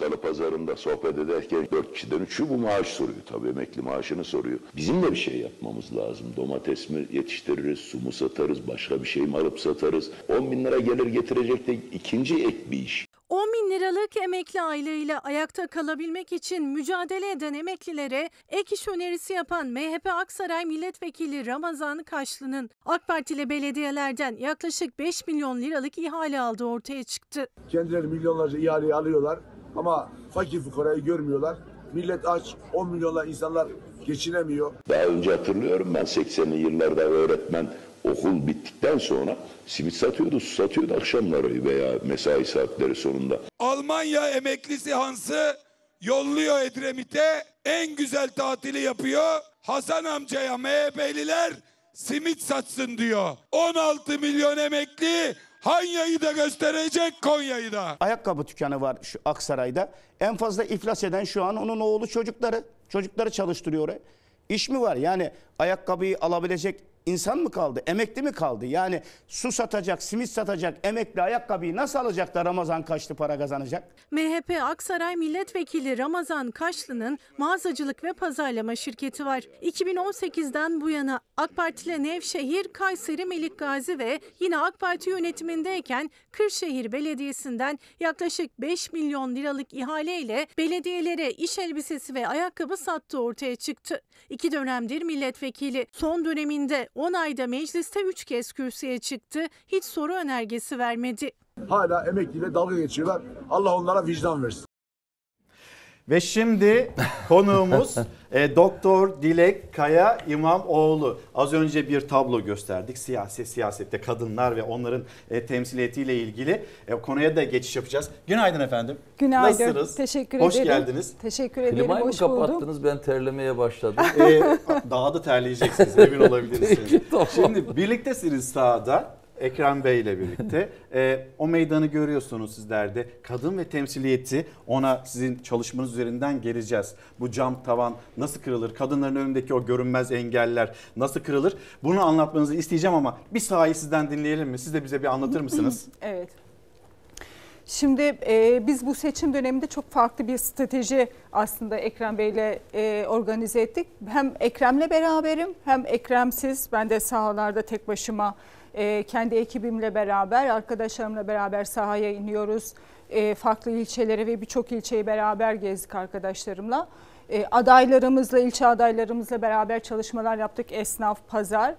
Salı pazarında sohbet ederken dört kişiden üçü bu maaş soruyor. Tabii emekli maaşını soruyor. Bizim de bir şey yapmamız lazım. Domates mi yetiştiririz, su mu satarız, başka bir şey mi alıp satarız. 10 bin lira gelir getirecek de ikinci ek bir iş. 10 bin liralık emekli aylığıyla ayakta kalabilmek için mücadele eden emeklilere ek iş önerisi yapan MHP Aksaray Milletvekili Ramazan Kaşlı'nın AK Partili belediyelerden yaklaşık 5 milyon liralık ihale aldığı ortaya çıktı. Kendileri milyonlarca ihale alıyorlar. Ama fakir fukarayı görmüyorlar. Millet aç, 10 milyonlar insanlar geçinemiyor. Daha önce hatırlıyorum ben 80'li yıllarda öğretmen okul bittikten sonra simit satıyordu, su satıyordu akşamları veya mesai saatleri sonunda. Almanya emeklisi Hans'ı yolluyor Edremit'e, en güzel tatili yapıyor. Hasan amcaya MHP'liler simit satsın diyor. 16 milyon emekli Hanya'yı da gösterecek Konya'yı da. Ayakkabı dükkanı var şu Aksaray'da. En fazla iflas eden şu an onun oğlu çocukları. Çocukları çalıştırıyor. İş mi var? Yani ayakkabıyı alabilecek İnsan mı kaldı? Emekli mi kaldı? Yani su satacak, simit satacak, emekli ayakkabıyı nasıl alacak da Ramazan Kaşlı para kazanacak? MHP Aksaray Milletvekili Ramazan Kaşlı'nın mağazacılık ve pazarlama şirketi var. 2018'den bu yana AK Partili Nevşehir, Kayseri, Melik Gazi ve yine AK Parti yönetimindeyken Kırşehir Belediyesi'nden yaklaşık 5 milyon liralık ihaleyle belediyelere iş elbisesi ve ayakkabı sattığı ortaya çıktı. İki dönemdir milletvekili. Son döneminde 10 ayda mecliste 3 kez kürsüye çıktı, hiç soru önergesi vermedi. Hala emekliyle dalga geçiyorlar. Allah onlara vicdan versin. Ve şimdi konuğumuz e, Doktor Dilek Kaya İmamoğlu. Az önce bir tablo gösterdik. Siyaset, siyasette kadınlar ve onların e, temsiliyetiyle ilgili e, konuya da geçiş yapacağız. Günaydın efendim. Günaydın. Nasılsınız? Teşekkür ederim. Hoş geldiniz. Teşekkür ederim. Klimayı Hoş mı kapattınız? Buldum. Ben terlemeye başladım. E, daha da terleyeceksiniz. Emin olabilirsiniz. Peki, tamam. Şimdi birliktesiniz sahada. Ekrem Bey ile birlikte. e, o meydanı görüyorsunuz sizlerde. Kadın ve temsiliyeti ona sizin çalışmanız üzerinden geleceğiz. Bu cam tavan nasıl kırılır? Kadınların önündeki o görünmez engeller nasıl kırılır? Bunu anlatmanızı isteyeceğim ama bir sahayı sizden dinleyelim mi? Siz de bize bir anlatır mısınız? evet. Şimdi e, biz bu seçim döneminde çok farklı bir strateji aslında Ekrem Bey'le e, organize ettik. Hem Ekrem'le beraberim hem Ekrem'siz ben de sahalarda tek başıma e, kendi ekibimle beraber, arkadaşlarımla beraber sahaya iniyoruz. E, farklı ilçelere ve birçok ilçeyi beraber gezdik arkadaşlarımla. E, adaylarımızla, ilçe adaylarımızla beraber çalışmalar yaptık. Esnaf, pazar.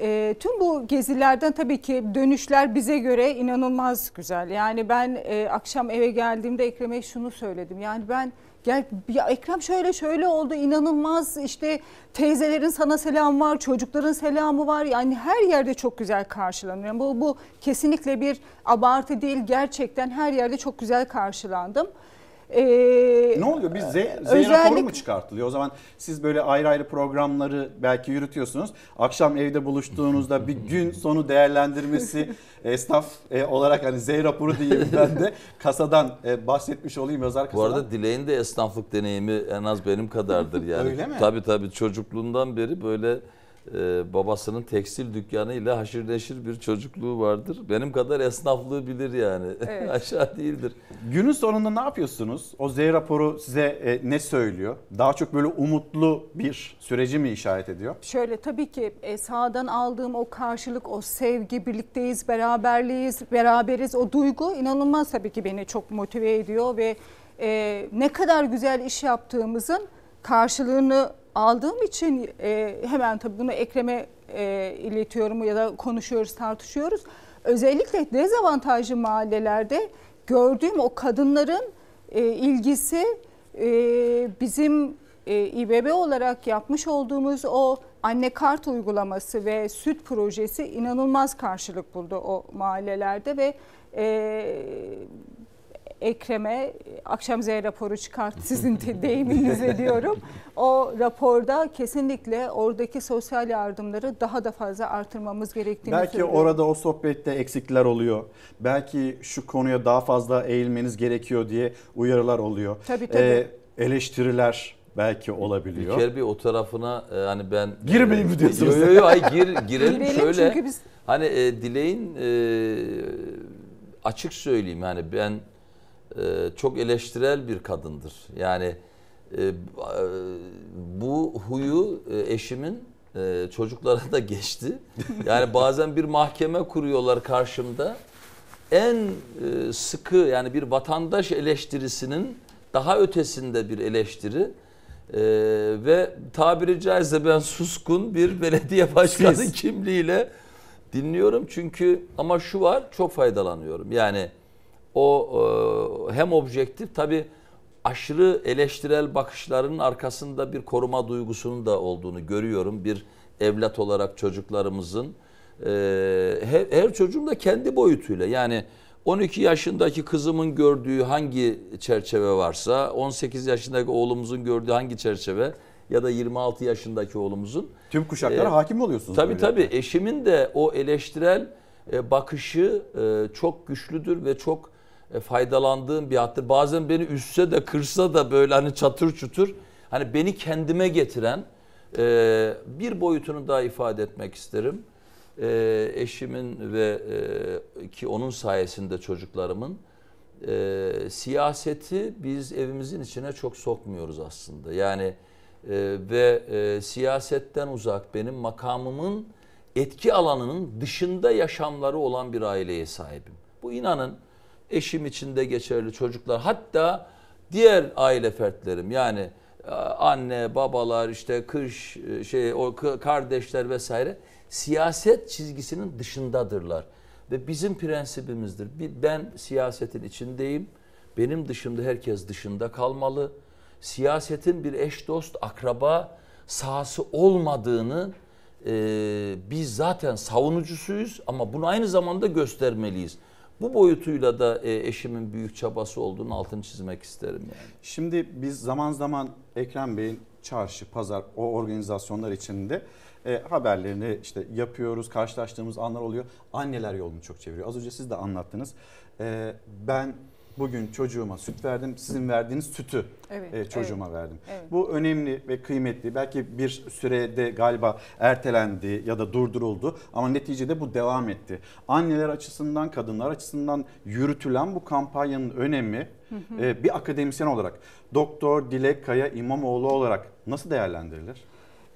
E, tüm bu gezilerden tabii ki dönüşler bize göre inanılmaz güzel. Yani ben e, akşam eve geldiğimde Ekrem'e şunu söyledim. Yani ben ya, ya Ekrem şöyle şöyle oldu inanılmaz işte teyzelerin sana selam var, çocukların selamı var. Yani her yerde çok güzel karşılanıyorum. Bu, bu kesinlikle bir abartı değil gerçekten her yerde çok güzel karşılandım. E, ne oluyor? Biz Z, Z özellik... raporu mu çıkartılıyor? O zaman siz böyle ayrı ayrı programları belki yürütüyorsunuz. Akşam evde buluştuğunuzda bir gün sonu değerlendirmesi esnaf e, olarak hani Z raporu diyeyim ben de kasadan e, bahsetmiş olayım yazar kasadan. Bu arada Dilek'in de esnaflık deneyimi en az benim kadardır yani. Öyle mi? Tabii tabii çocukluğundan beri böyle e, babasının tekstil dükkanıyla haşır neşir bir çocukluğu vardır. Benim kadar esnaflığı bilir yani. Evet. Aşağı değildir. Günün sonunda ne yapıyorsunuz? O Z raporu size e, ne söylüyor? Daha çok böyle umutlu bir süreci mi işaret ediyor? Şöyle tabii ki e, sahadan aldığım o karşılık, o sevgi, birlikteyiz, beraberliyiz, beraberiz o duygu inanılmaz tabii ki beni çok motive ediyor ve e, ne kadar güzel iş yaptığımızın karşılığını aldığım için e, hemen tabii bunu Ekrem'e e, iletiyorum ya da konuşuyoruz, tartışıyoruz. Özellikle dezavantajlı mahallelerde gördüğüm o kadınların e, ilgisi e, bizim e, İBB olarak yapmış olduğumuz o anne kart uygulaması ve süt projesi inanılmaz karşılık buldu o mahallelerde ve e, Ekrem'e akşam akşamzeyi raporu çıkart sizin de deyiminize diyorum. O raporda kesinlikle oradaki sosyal yardımları daha da fazla artırmamız gerektiğini Belki söylüyorum. orada o sohbette eksikler oluyor. Belki şu konuya daha fazla eğilmeniz gerekiyor diye uyarılar oluyor. Tabii tabii. Ee, eleştiriler belki olabiliyor. İlker bir o tarafına e, hani ben e, girmeyeyim mi diyorsunuz? Yok yok yo, hayır gir girelim, girelim şöyle. Çünkü biz... Hani e, dileğin e, açık söyleyeyim yani ben e, çok eleştirel bir kadındır. Yani e, bu huyu e, eşimin çocuklara da geçti. Yani bazen bir mahkeme kuruyorlar karşımda. En sıkı yani bir vatandaş eleştirisinin daha ötesinde bir eleştiri. Ee, ve tabiri caizse ben suskun bir belediye başkanı Siz. kimliğiyle dinliyorum. Çünkü ama şu var çok faydalanıyorum. Yani o e, hem objektif tabi aşırı eleştirel bakışlarının arkasında bir koruma duygusunun da olduğunu görüyorum. Bir evlat olarak çocuklarımızın e, her, her çocuğun da kendi boyutuyla yani 12 yaşındaki kızımın gördüğü hangi çerçeve varsa 18 yaşındaki oğlumuzun gördüğü hangi çerçeve ya da 26 yaşındaki oğlumuzun. Tüm kuşaklara e, hakim oluyorsunuz. Tabii tabii eşimin de o eleştirel e, bakışı e, çok güçlüdür ve çok e, faydalandığım bir hattır. Bazen beni üstse de kırsa da böyle hani çatır çutur hani beni kendime getiren e, bir boyutunu daha ifade etmek isterim. E, eşimin ve ki onun sayesinde çocuklarımın siyaseti biz evimizin içine çok sokmuyoruz aslında. Yani ve siyasetten uzak benim makamımın etki alanının dışında yaşamları olan bir aileye sahibim. Bu inanın eşim için de geçerli çocuklar hatta diğer aile fertlerim yani e, anne babalar işte kış e, şey o kardeşler vesaire siyaset çizgisinin dışındadırlar ve bizim prensibimizdir. Ben siyasetin içindeyim. Benim dışımda herkes dışında kalmalı. Siyasetin bir eş dost akraba sahası olmadığını e, biz zaten savunucusuyuz ama bunu aynı zamanda göstermeliyiz. Bu boyutuyla da e, eşimin büyük çabası olduğunu altını çizmek isterim. Yani. Şimdi biz zaman zaman Ekrem Bey'in çarşı, pazar o organizasyonlar içinde e, haberlerini işte yapıyoruz, karşılaştığımız anlar oluyor. Anneler yolunu çok çeviriyor. Az önce siz de anlattınız. E, ben bugün çocuğuma süt verdim. Sizin verdiğiniz sütü evet, e, çocuğuma evet, verdim. Evet. Bu önemli ve kıymetli. Belki bir sürede galiba ertelendi ya da durduruldu ama neticede bu devam etti. Anneler açısından, kadınlar açısından yürütülen bu kampanyanın önemi e, bir akademisyen olarak Doktor Dilek Kaya İmamoğlu olarak nasıl değerlendirilir?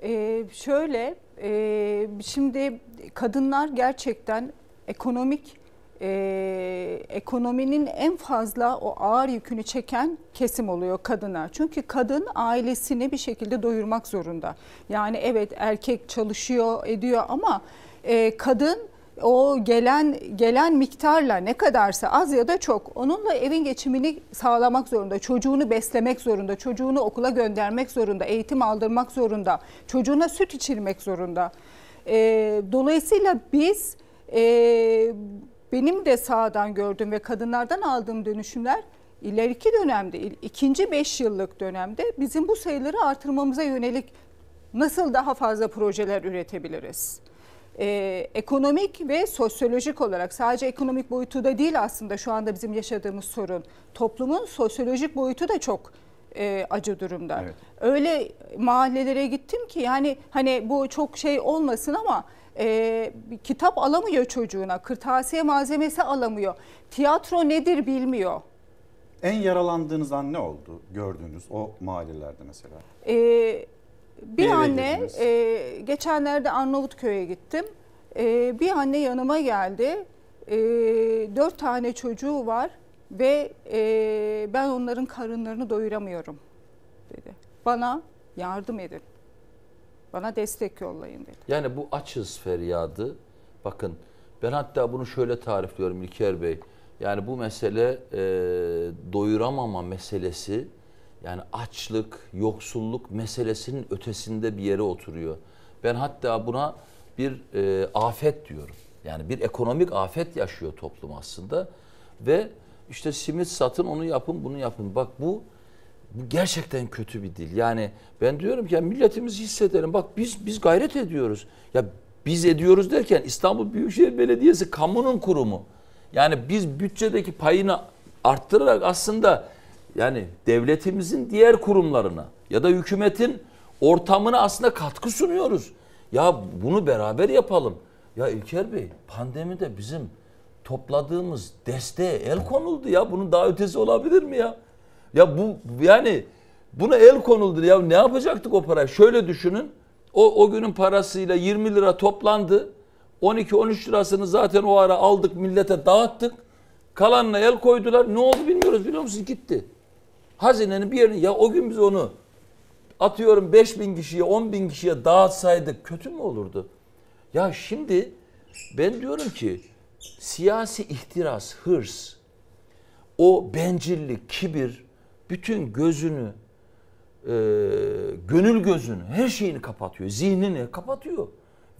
Ee, şöyle, e, şimdi kadınlar gerçekten ekonomik e, ekonominin en fazla o ağır yükünü çeken kesim oluyor kadına. Çünkü kadın ailesini bir şekilde doyurmak zorunda. Yani evet erkek çalışıyor ediyor ama e, kadın o gelen gelen miktarla ne kadarsa az ya da çok onunla evin geçimini sağlamak zorunda. Çocuğunu beslemek zorunda, çocuğunu okula göndermek zorunda, eğitim aldırmak zorunda, çocuğuna süt içirmek zorunda. E, dolayısıyla biz e, benim de sağdan gördüğüm ve kadınlardan aldığım dönüşümler ileriki dönemde, ikinci beş yıllık dönemde bizim bu sayıları artırmamıza yönelik nasıl daha fazla projeler üretebiliriz? Ee, ekonomik ve sosyolojik olarak sadece ekonomik boyutu da değil aslında şu anda bizim yaşadığımız sorun. Toplumun sosyolojik boyutu da çok e, acı durumda. Evet. Öyle mahallelere gittim ki yani hani bu çok şey olmasın ama e, kitap alamıyor çocuğuna, kırtasiye malzemesi alamıyor. Tiyatro nedir bilmiyor. En yaralandığınız an ne oldu gördüğünüz o mahallelerde mesela? Ee, bir, anne girdiniz. e, geçenlerde Arnavutköy'e gittim. E, bir anne yanıma geldi. E, dört tane çocuğu var ve e, ben onların karınlarını doyuramıyorum dedi. Bana yardım edin. Bana destek yollayın dedi. Yani bu açız feryadı bakın ben hatta bunu şöyle tarifliyorum İlker Bey. Yani bu mesele e, doyuramama meselesi yani açlık, yoksulluk meselesinin ötesinde bir yere oturuyor. Ben hatta buna bir e, afet diyorum. Yani bir ekonomik afet yaşıyor toplum aslında ve işte simit satın onu yapın bunu yapın. Bak bu bu gerçekten kötü bir dil. Yani ben diyorum ki ya milletimizi hissedelim. Bak biz biz gayret ediyoruz. Ya biz ediyoruz derken İstanbul Büyükşehir Belediyesi kamunun kurumu. Yani biz bütçedeki payını arttırarak aslında yani devletimizin diğer kurumlarına ya da hükümetin ortamına aslında katkı sunuyoruz. Ya bunu beraber yapalım. Ya İlker Bey pandemide bizim topladığımız desteğe el konuldu ya. Bunun daha ötesi olabilir mi ya? Ya bu yani buna el konuldu. Ya ne yapacaktık o para? Şöyle düşünün. O, o günün parasıyla 20 lira toplandı. 12-13 lirasını zaten o ara aldık millete dağıttık. Kalanına el koydular. Ne oldu bilmiyoruz biliyor musun Gitti. Hazinenin bir yerine ya o gün biz onu atıyorum 5 bin kişiye 10 bin kişiye dağıtsaydık kötü mü olurdu? Ya şimdi ben diyorum ki siyasi ihtiras, hırs, o bencillik, kibir bütün gözünü, e, gönül gözünü, her şeyini kapatıyor. Zihnini kapatıyor.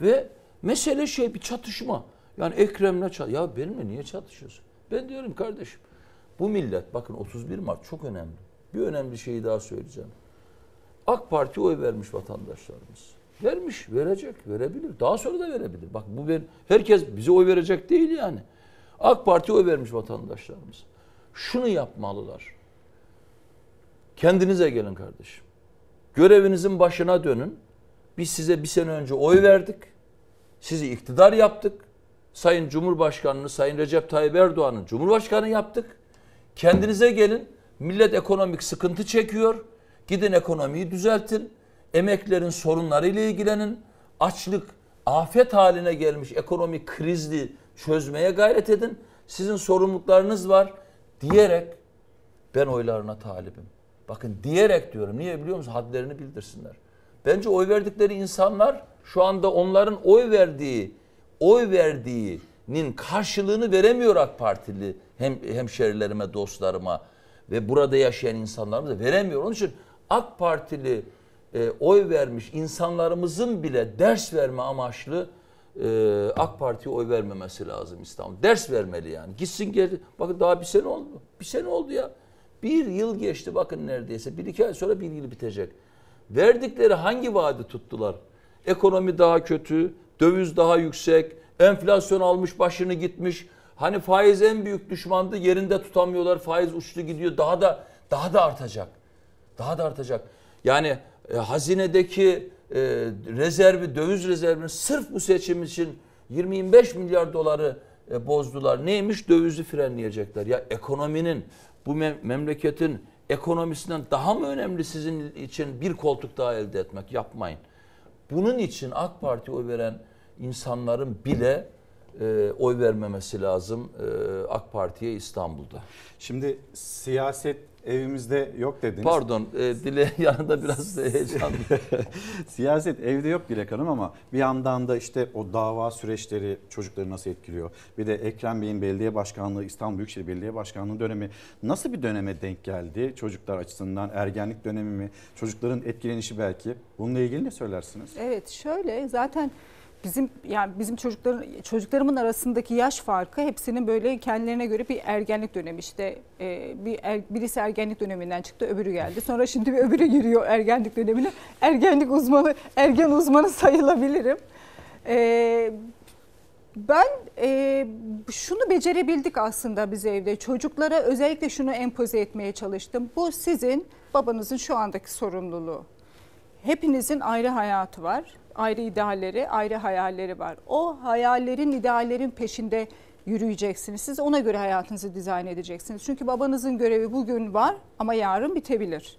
Ve mesele şey bir çatışma. Yani Ekrem'le çat ya benimle niye çatışıyorsun? Ben diyorum kardeşim bu millet bakın 31 Mart çok önemli. Bir önemli şeyi daha söyleyeceğim. AK Parti oy vermiş vatandaşlarımız. Vermiş, verecek, verebilir. Daha sonra da verebilir. Bak bu ben, herkes bize oy verecek değil yani. AK Parti oy vermiş vatandaşlarımız. Şunu yapmalılar. Kendinize gelin kardeşim. Görevinizin başına dönün. Biz size bir sene önce oy verdik. Sizi iktidar yaptık. Sayın Cumhurbaşkanı'nı, Sayın Recep Tayyip Erdoğan'ın Cumhurbaşkanı yaptık. Kendinize gelin. Millet ekonomik sıkıntı çekiyor. Gidin ekonomiyi düzeltin. Emeklerin sorunlarıyla ilgilenin. Açlık, afet haline gelmiş ekonomik krizli çözmeye gayret edin. Sizin sorumluluklarınız var diyerek ben oylarına talibim. Bakın diyerek diyorum. Niye biliyor musunuz? Hadlerini bildirsinler. Bence oy verdikleri insanlar şu anda onların oy verdiği, oy verdiğinin karşılığını veremiyor AK Partili hem hemşerilerime, dostlarıma ve burada yaşayan insanlarımıza veremiyor. Onun için AK Partili e, oy vermiş insanlarımızın bile ders verme amaçlı e, AK Parti'ye oy vermemesi lazım İstanbul. Ders vermeli yani. Gitsin geri. Bakın daha bir sene oldu. Bir sene oldu ya. Bir yıl geçti bakın neredeyse. Bir iki ay sonra bir yıl bitecek. Verdikleri hangi vaadi tuttular? Ekonomi daha kötü, döviz daha yüksek, enflasyon almış başını gitmiş. Hani faiz en büyük düşmandı yerinde tutamıyorlar. Faiz uçtu gidiyor. Daha da daha da artacak. Daha da artacak. Yani e, hazinedeki e, rezervi, döviz rezervini sırf bu seçim için 20-25 milyar doları e, bozdular. Neymiş? Dövizi frenleyecekler. Ya ekonominin bu mem memleketin ekonomisinden daha mı önemli sizin için bir koltuk daha elde etmek? Yapmayın. Bunun için AK Parti oy veren insanların bile e, oy vermemesi lazım e, AK Parti'ye İstanbul'da. Şimdi siyaset evimizde yok dediniz. Pardon e, dile yanında biraz heyecanlı. Siyaset evde yok Dilek Hanım ama bir yandan da işte o dava süreçleri çocukları nasıl etkiliyor? Bir de Ekrem Bey'in belediye başkanlığı İstanbul Büyükşehir Belediye Başkanlığı dönemi nasıl bir döneme denk geldi çocuklar açısından? Ergenlik dönemi mi? Çocukların etkilenişi belki. Bununla ilgili ne söylersiniz? Evet şöyle zaten bizim yani bizim çocukların çocuklarımın arasındaki yaş farkı hepsinin böyle kendilerine göre bir ergenlik dönemi işte e, bir er, birisi ergenlik döneminden çıktı öbürü geldi sonra şimdi bir öbürü giriyor ergenlik dönemine ergenlik uzmanı ergen uzmanı sayılabilirim. E, ben e, şunu becerebildik aslında biz evde çocuklara özellikle şunu empoze etmeye çalıştım bu sizin babanızın şu andaki sorumluluğu. Hepinizin ayrı hayatı var ayrı idealleri, ayrı hayalleri var. O hayallerin, ideallerin peşinde yürüyeceksiniz. Siz ona göre hayatınızı dizayn edeceksiniz. Çünkü babanızın görevi bugün var ama yarın bitebilir.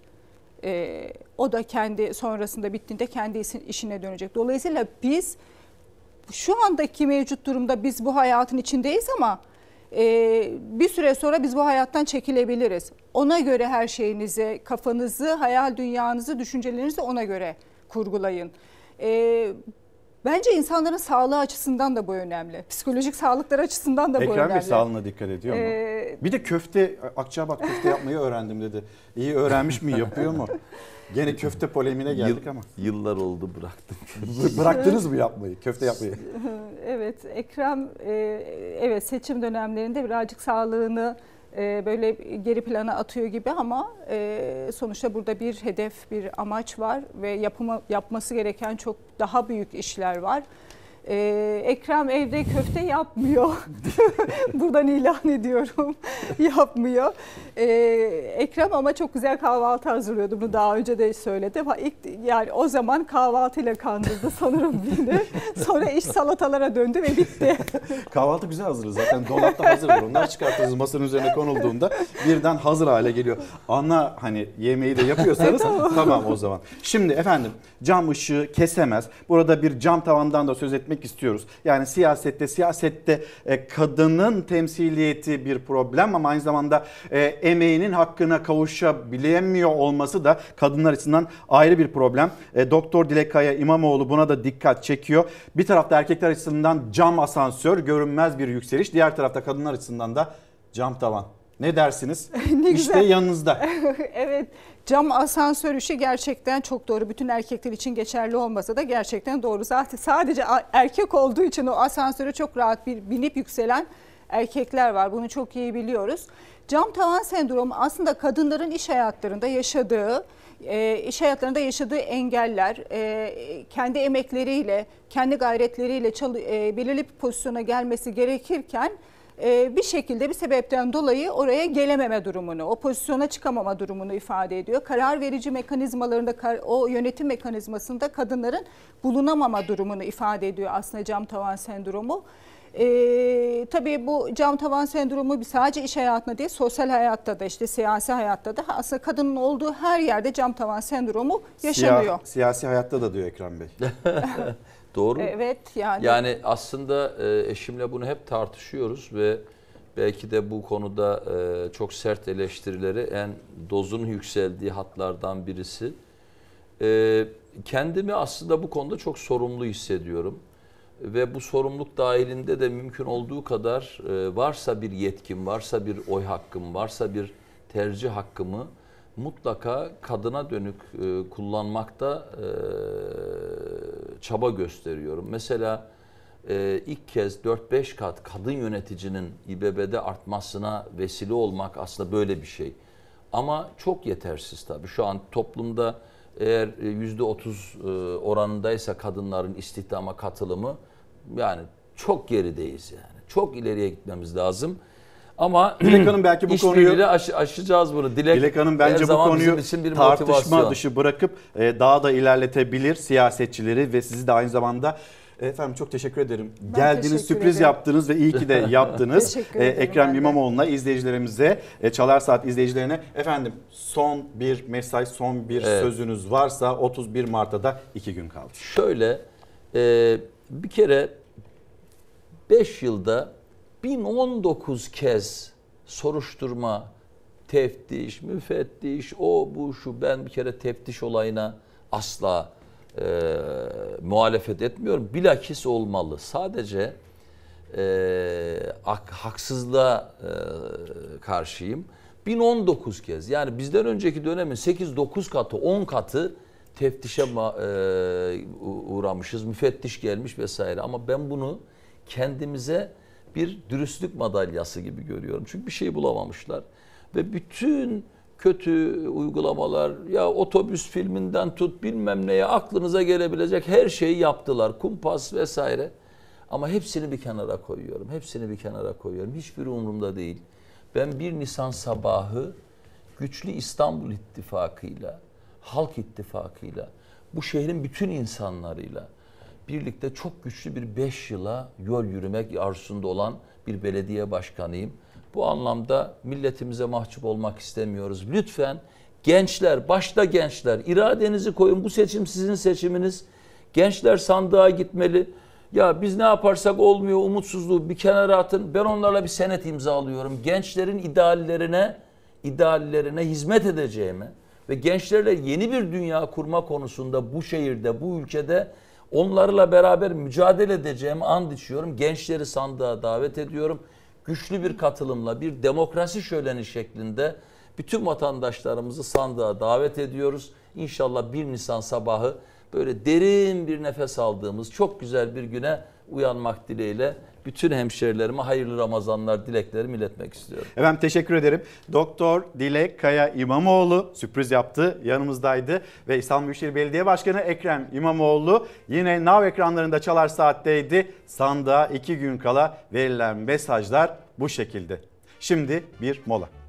Ee, o da kendi sonrasında bittiğinde kendi işine dönecek. Dolayısıyla biz şu andaki mevcut durumda biz bu hayatın içindeyiz ama e, bir süre sonra biz bu hayattan çekilebiliriz. Ona göre her şeyinizi, kafanızı, hayal dünyanızı, düşüncelerinizi ona göre kurgulayın. E, Bence insanların sağlığı açısından da bu önemli. Psikolojik sağlıklar açısından da Ekrem bu önemli. Ekrem Bey sağlığına dikkat ediyor mu? Ee... Bir de köfte, Akça bak köfte yapmayı öğrendim dedi. İyi öğrenmiş mi, yapıyor mu? Gene köfte polemine geldik ama. Yıllar oldu bıraktım. Bıraktınız mı yapmayı, köfte yapmayı? evet, Ekrem e, evet seçim dönemlerinde birazcık sağlığını e, böyle geri plana atıyor gibi ama e, sonuçta burada bir hedef, bir amaç var ve yapımı yapması gereken çok daha büyük işler var. Ee, Ekrem evde köfte yapmıyor. Buradan ilan ediyorum. yapmıyor. Ee, Ekrem ama çok güzel kahvaltı hazırlıyordu. Bunu daha önce de söyledim. İlk, yani o zaman kahvaltıyla kandırdı sanırım beni. Sonra iş salatalara döndü ve bitti. kahvaltı güzel hazır zaten. Dolapta hazır. Onlar çıkarttığınız masanın üzerine konulduğunda birden hazır hale geliyor. Ana hani yemeği de yapıyorsanız e, tamam. tamam o zaman. Şimdi efendim cam ışığı kesemez. Burada bir cam tavandan da söz etmek etmek istiyoruz. Yani siyasette siyasette e, kadının temsiliyeti bir problem ama aynı zamanda e, emeğinin hakkına kavuşabilemiyor olması da kadınlar açısından ayrı bir problem. E, doktor Dilekaya İmamoğlu buna da dikkat çekiyor. Bir tarafta erkekler açısından cam asansör görünmez bir yükseliş. Diğer tarafta kadınlar açısından da cam tavan. Ne dersiniz? ne İşte yanınızda. evet cam asansör işi gerçekten çok doğru. Bütün erkekler için geçerli olmasa da gerçekten doğru. Zaten sadece erkek olduğu için o asansöre çok rahat bir binip yükselen erkekler var. Bunu çok iyi biliyoruz. Cam tavan sendromu aslında kadınların iş hayatlarında yaşadığı, e, iş hayatlarında yaşadığı engeller, e, kendi emekleriyle, kendi gayretleriyle e, belirli bir pozisyona gelmesi gerekirken e, bir şekilde bir sebepten dolayı oraya gelememe durumunu, o pozisyona çıkamama durumunu ifade ediyor. Karar verici mekanizmalarında, o yönetim mekanizmasında kadınların bulunamama durumunu ifade ediyor aslında cam tavan sendromu. E, tabii bu cam tavan sendromu bir sadece iş hayatında değil, sosyal hayatta da işte siyasi hayatta da aslında kadının olduğu her yerde cam tavan sendromu yaşanıyor. Siyah, siyasi hayatta da diyor Ekrem Bey. Doğru. Evet yani. Yani aslında e, eşimle bunu hep tartışıyoruz ve belki de bu konuda e, çok sert eleştirileri en dozun yükseldiği hatlardan birisi. E, kendimi aslında bu konuda çok sorumlu hissediyorum. Ve bu sorumluluk dahilinde de mümkün olduğu kadar varsa bir yetkim, varsa bir oy hakkım, varsa bir tercih hakkımı mutlaka kadına dönük e, kullanmakta e, çaba gösteriyorum. Mesela e, ilk kez 4-5 kat kadın yöneticinin İBB'de artmasına vesile olmak aslında böyle bir şey. Ama çok yetersiz tabii. Şu an toplumda eğer %30 e, e, oranındaysa kadınların istihdama katılımı yani çok gerideyiz yani. Çok ileriye gitmemiz lazım. Ama Dilek Hanım belki bu konuyu aş, aşacağız bunu. Dilek, Dilek Hanım bence bu konuyu için bir tartışma motivasyon. dışı bırakıp e, daha da ilerletebilir siyasetçileri ve sizi de aynı zamanda e, Efendim çok teşekkür ederim. Ben Geldiniz, teşekkür sürpriz ederim. yaptınız ve iyi ki de yaptınız. ee, Ekrem İmamoğlu'na, izleyicilerimize, e, Çalar Saat izleyicilerine efendim son bir mesaj, son bir evet. sözünüz varsa 31 Mart'ta da iki gün kaldı. Şöyle e, bir kere 5 yılda 1019 kez soruşturma, teftiş, müfettiş, o bu şu ben bir kere teftiş olayına asla e, muhalefet etmiyorum. Bilakis olmalı. Sadece e, haksızlığa e, karşıyım. 1019 kez yani bizden önceki dönemin 8-9 katı 10 katı teftişe e, uğramışız. Müfettiş gelmiş vesaire ama ben bunu kendimize bir dürüstlük madalyası gibi görüyorum. Çünkü bir şey bulamamışlar. Ve bütün kötü uygulamalar ya otobüs filminden tut bilmem neye aklınıza gelebilecek her şeyi yaptılar. Kumpas vesaire. Ama hepsini bir kenara koyuyorum. Hepsini bir kenara koyuyorum. hiçbir umurumda değil. Ben 1 Nisan sabahı güçlü İstanbul İttifakı'yla, Halk İttifakı'yla, bu şehrin bütün insanlarıyla, birlikte çok güçlü bir beş yıla yol yürümek arzusunda olan bir belediye başkanıyım. Bu anlamda milletimize mahcup olmak istemiyoruz. Lütfen gençler, başta gençler iradenizi koyun. Bu seçim sizin seçiminiz. Gençler sandığa gitmeli. Ya biz ne yaparsak olmuyor umutsuzluğu bir kenara atın. Ben onlarla bir senet imzalıyorum. Gençlerin ideallerine, ideallerine hizmet edeceğimi ve gençlerle yeni bir dünya kurma konusunda bu şehirde, bu ülkede Onlarla beraber mücadele edeceğim and içiyorum. Gençleri sandığa davet ediyorum. Güçlü bir katılımla bir demokrasi şöleni şeklinde bütün vatandaşlarımızı sandığa davet ediyoruz. İnşallah 1 Nisan sabahı böyle derin bir nefes aldığımız çok güzel bir güne uyanmak dileğiyle bütün hemşerilerime hayırlı Ramazanlar dileklerimi iletmek istiyorum. Efendim teşekkür ederim. Doktor Dilek Kaya İmamoğlu sürpriz yaptı. Yanımızdaydı ve İstanbul Büyükşehir Belediye Başkanı Ekrem İmamoğlu yine Nav ekranlarında çalar saatteydi. Sandığa iki gün kala verilen mesajlar bu şekilde. Şimdi bir mola.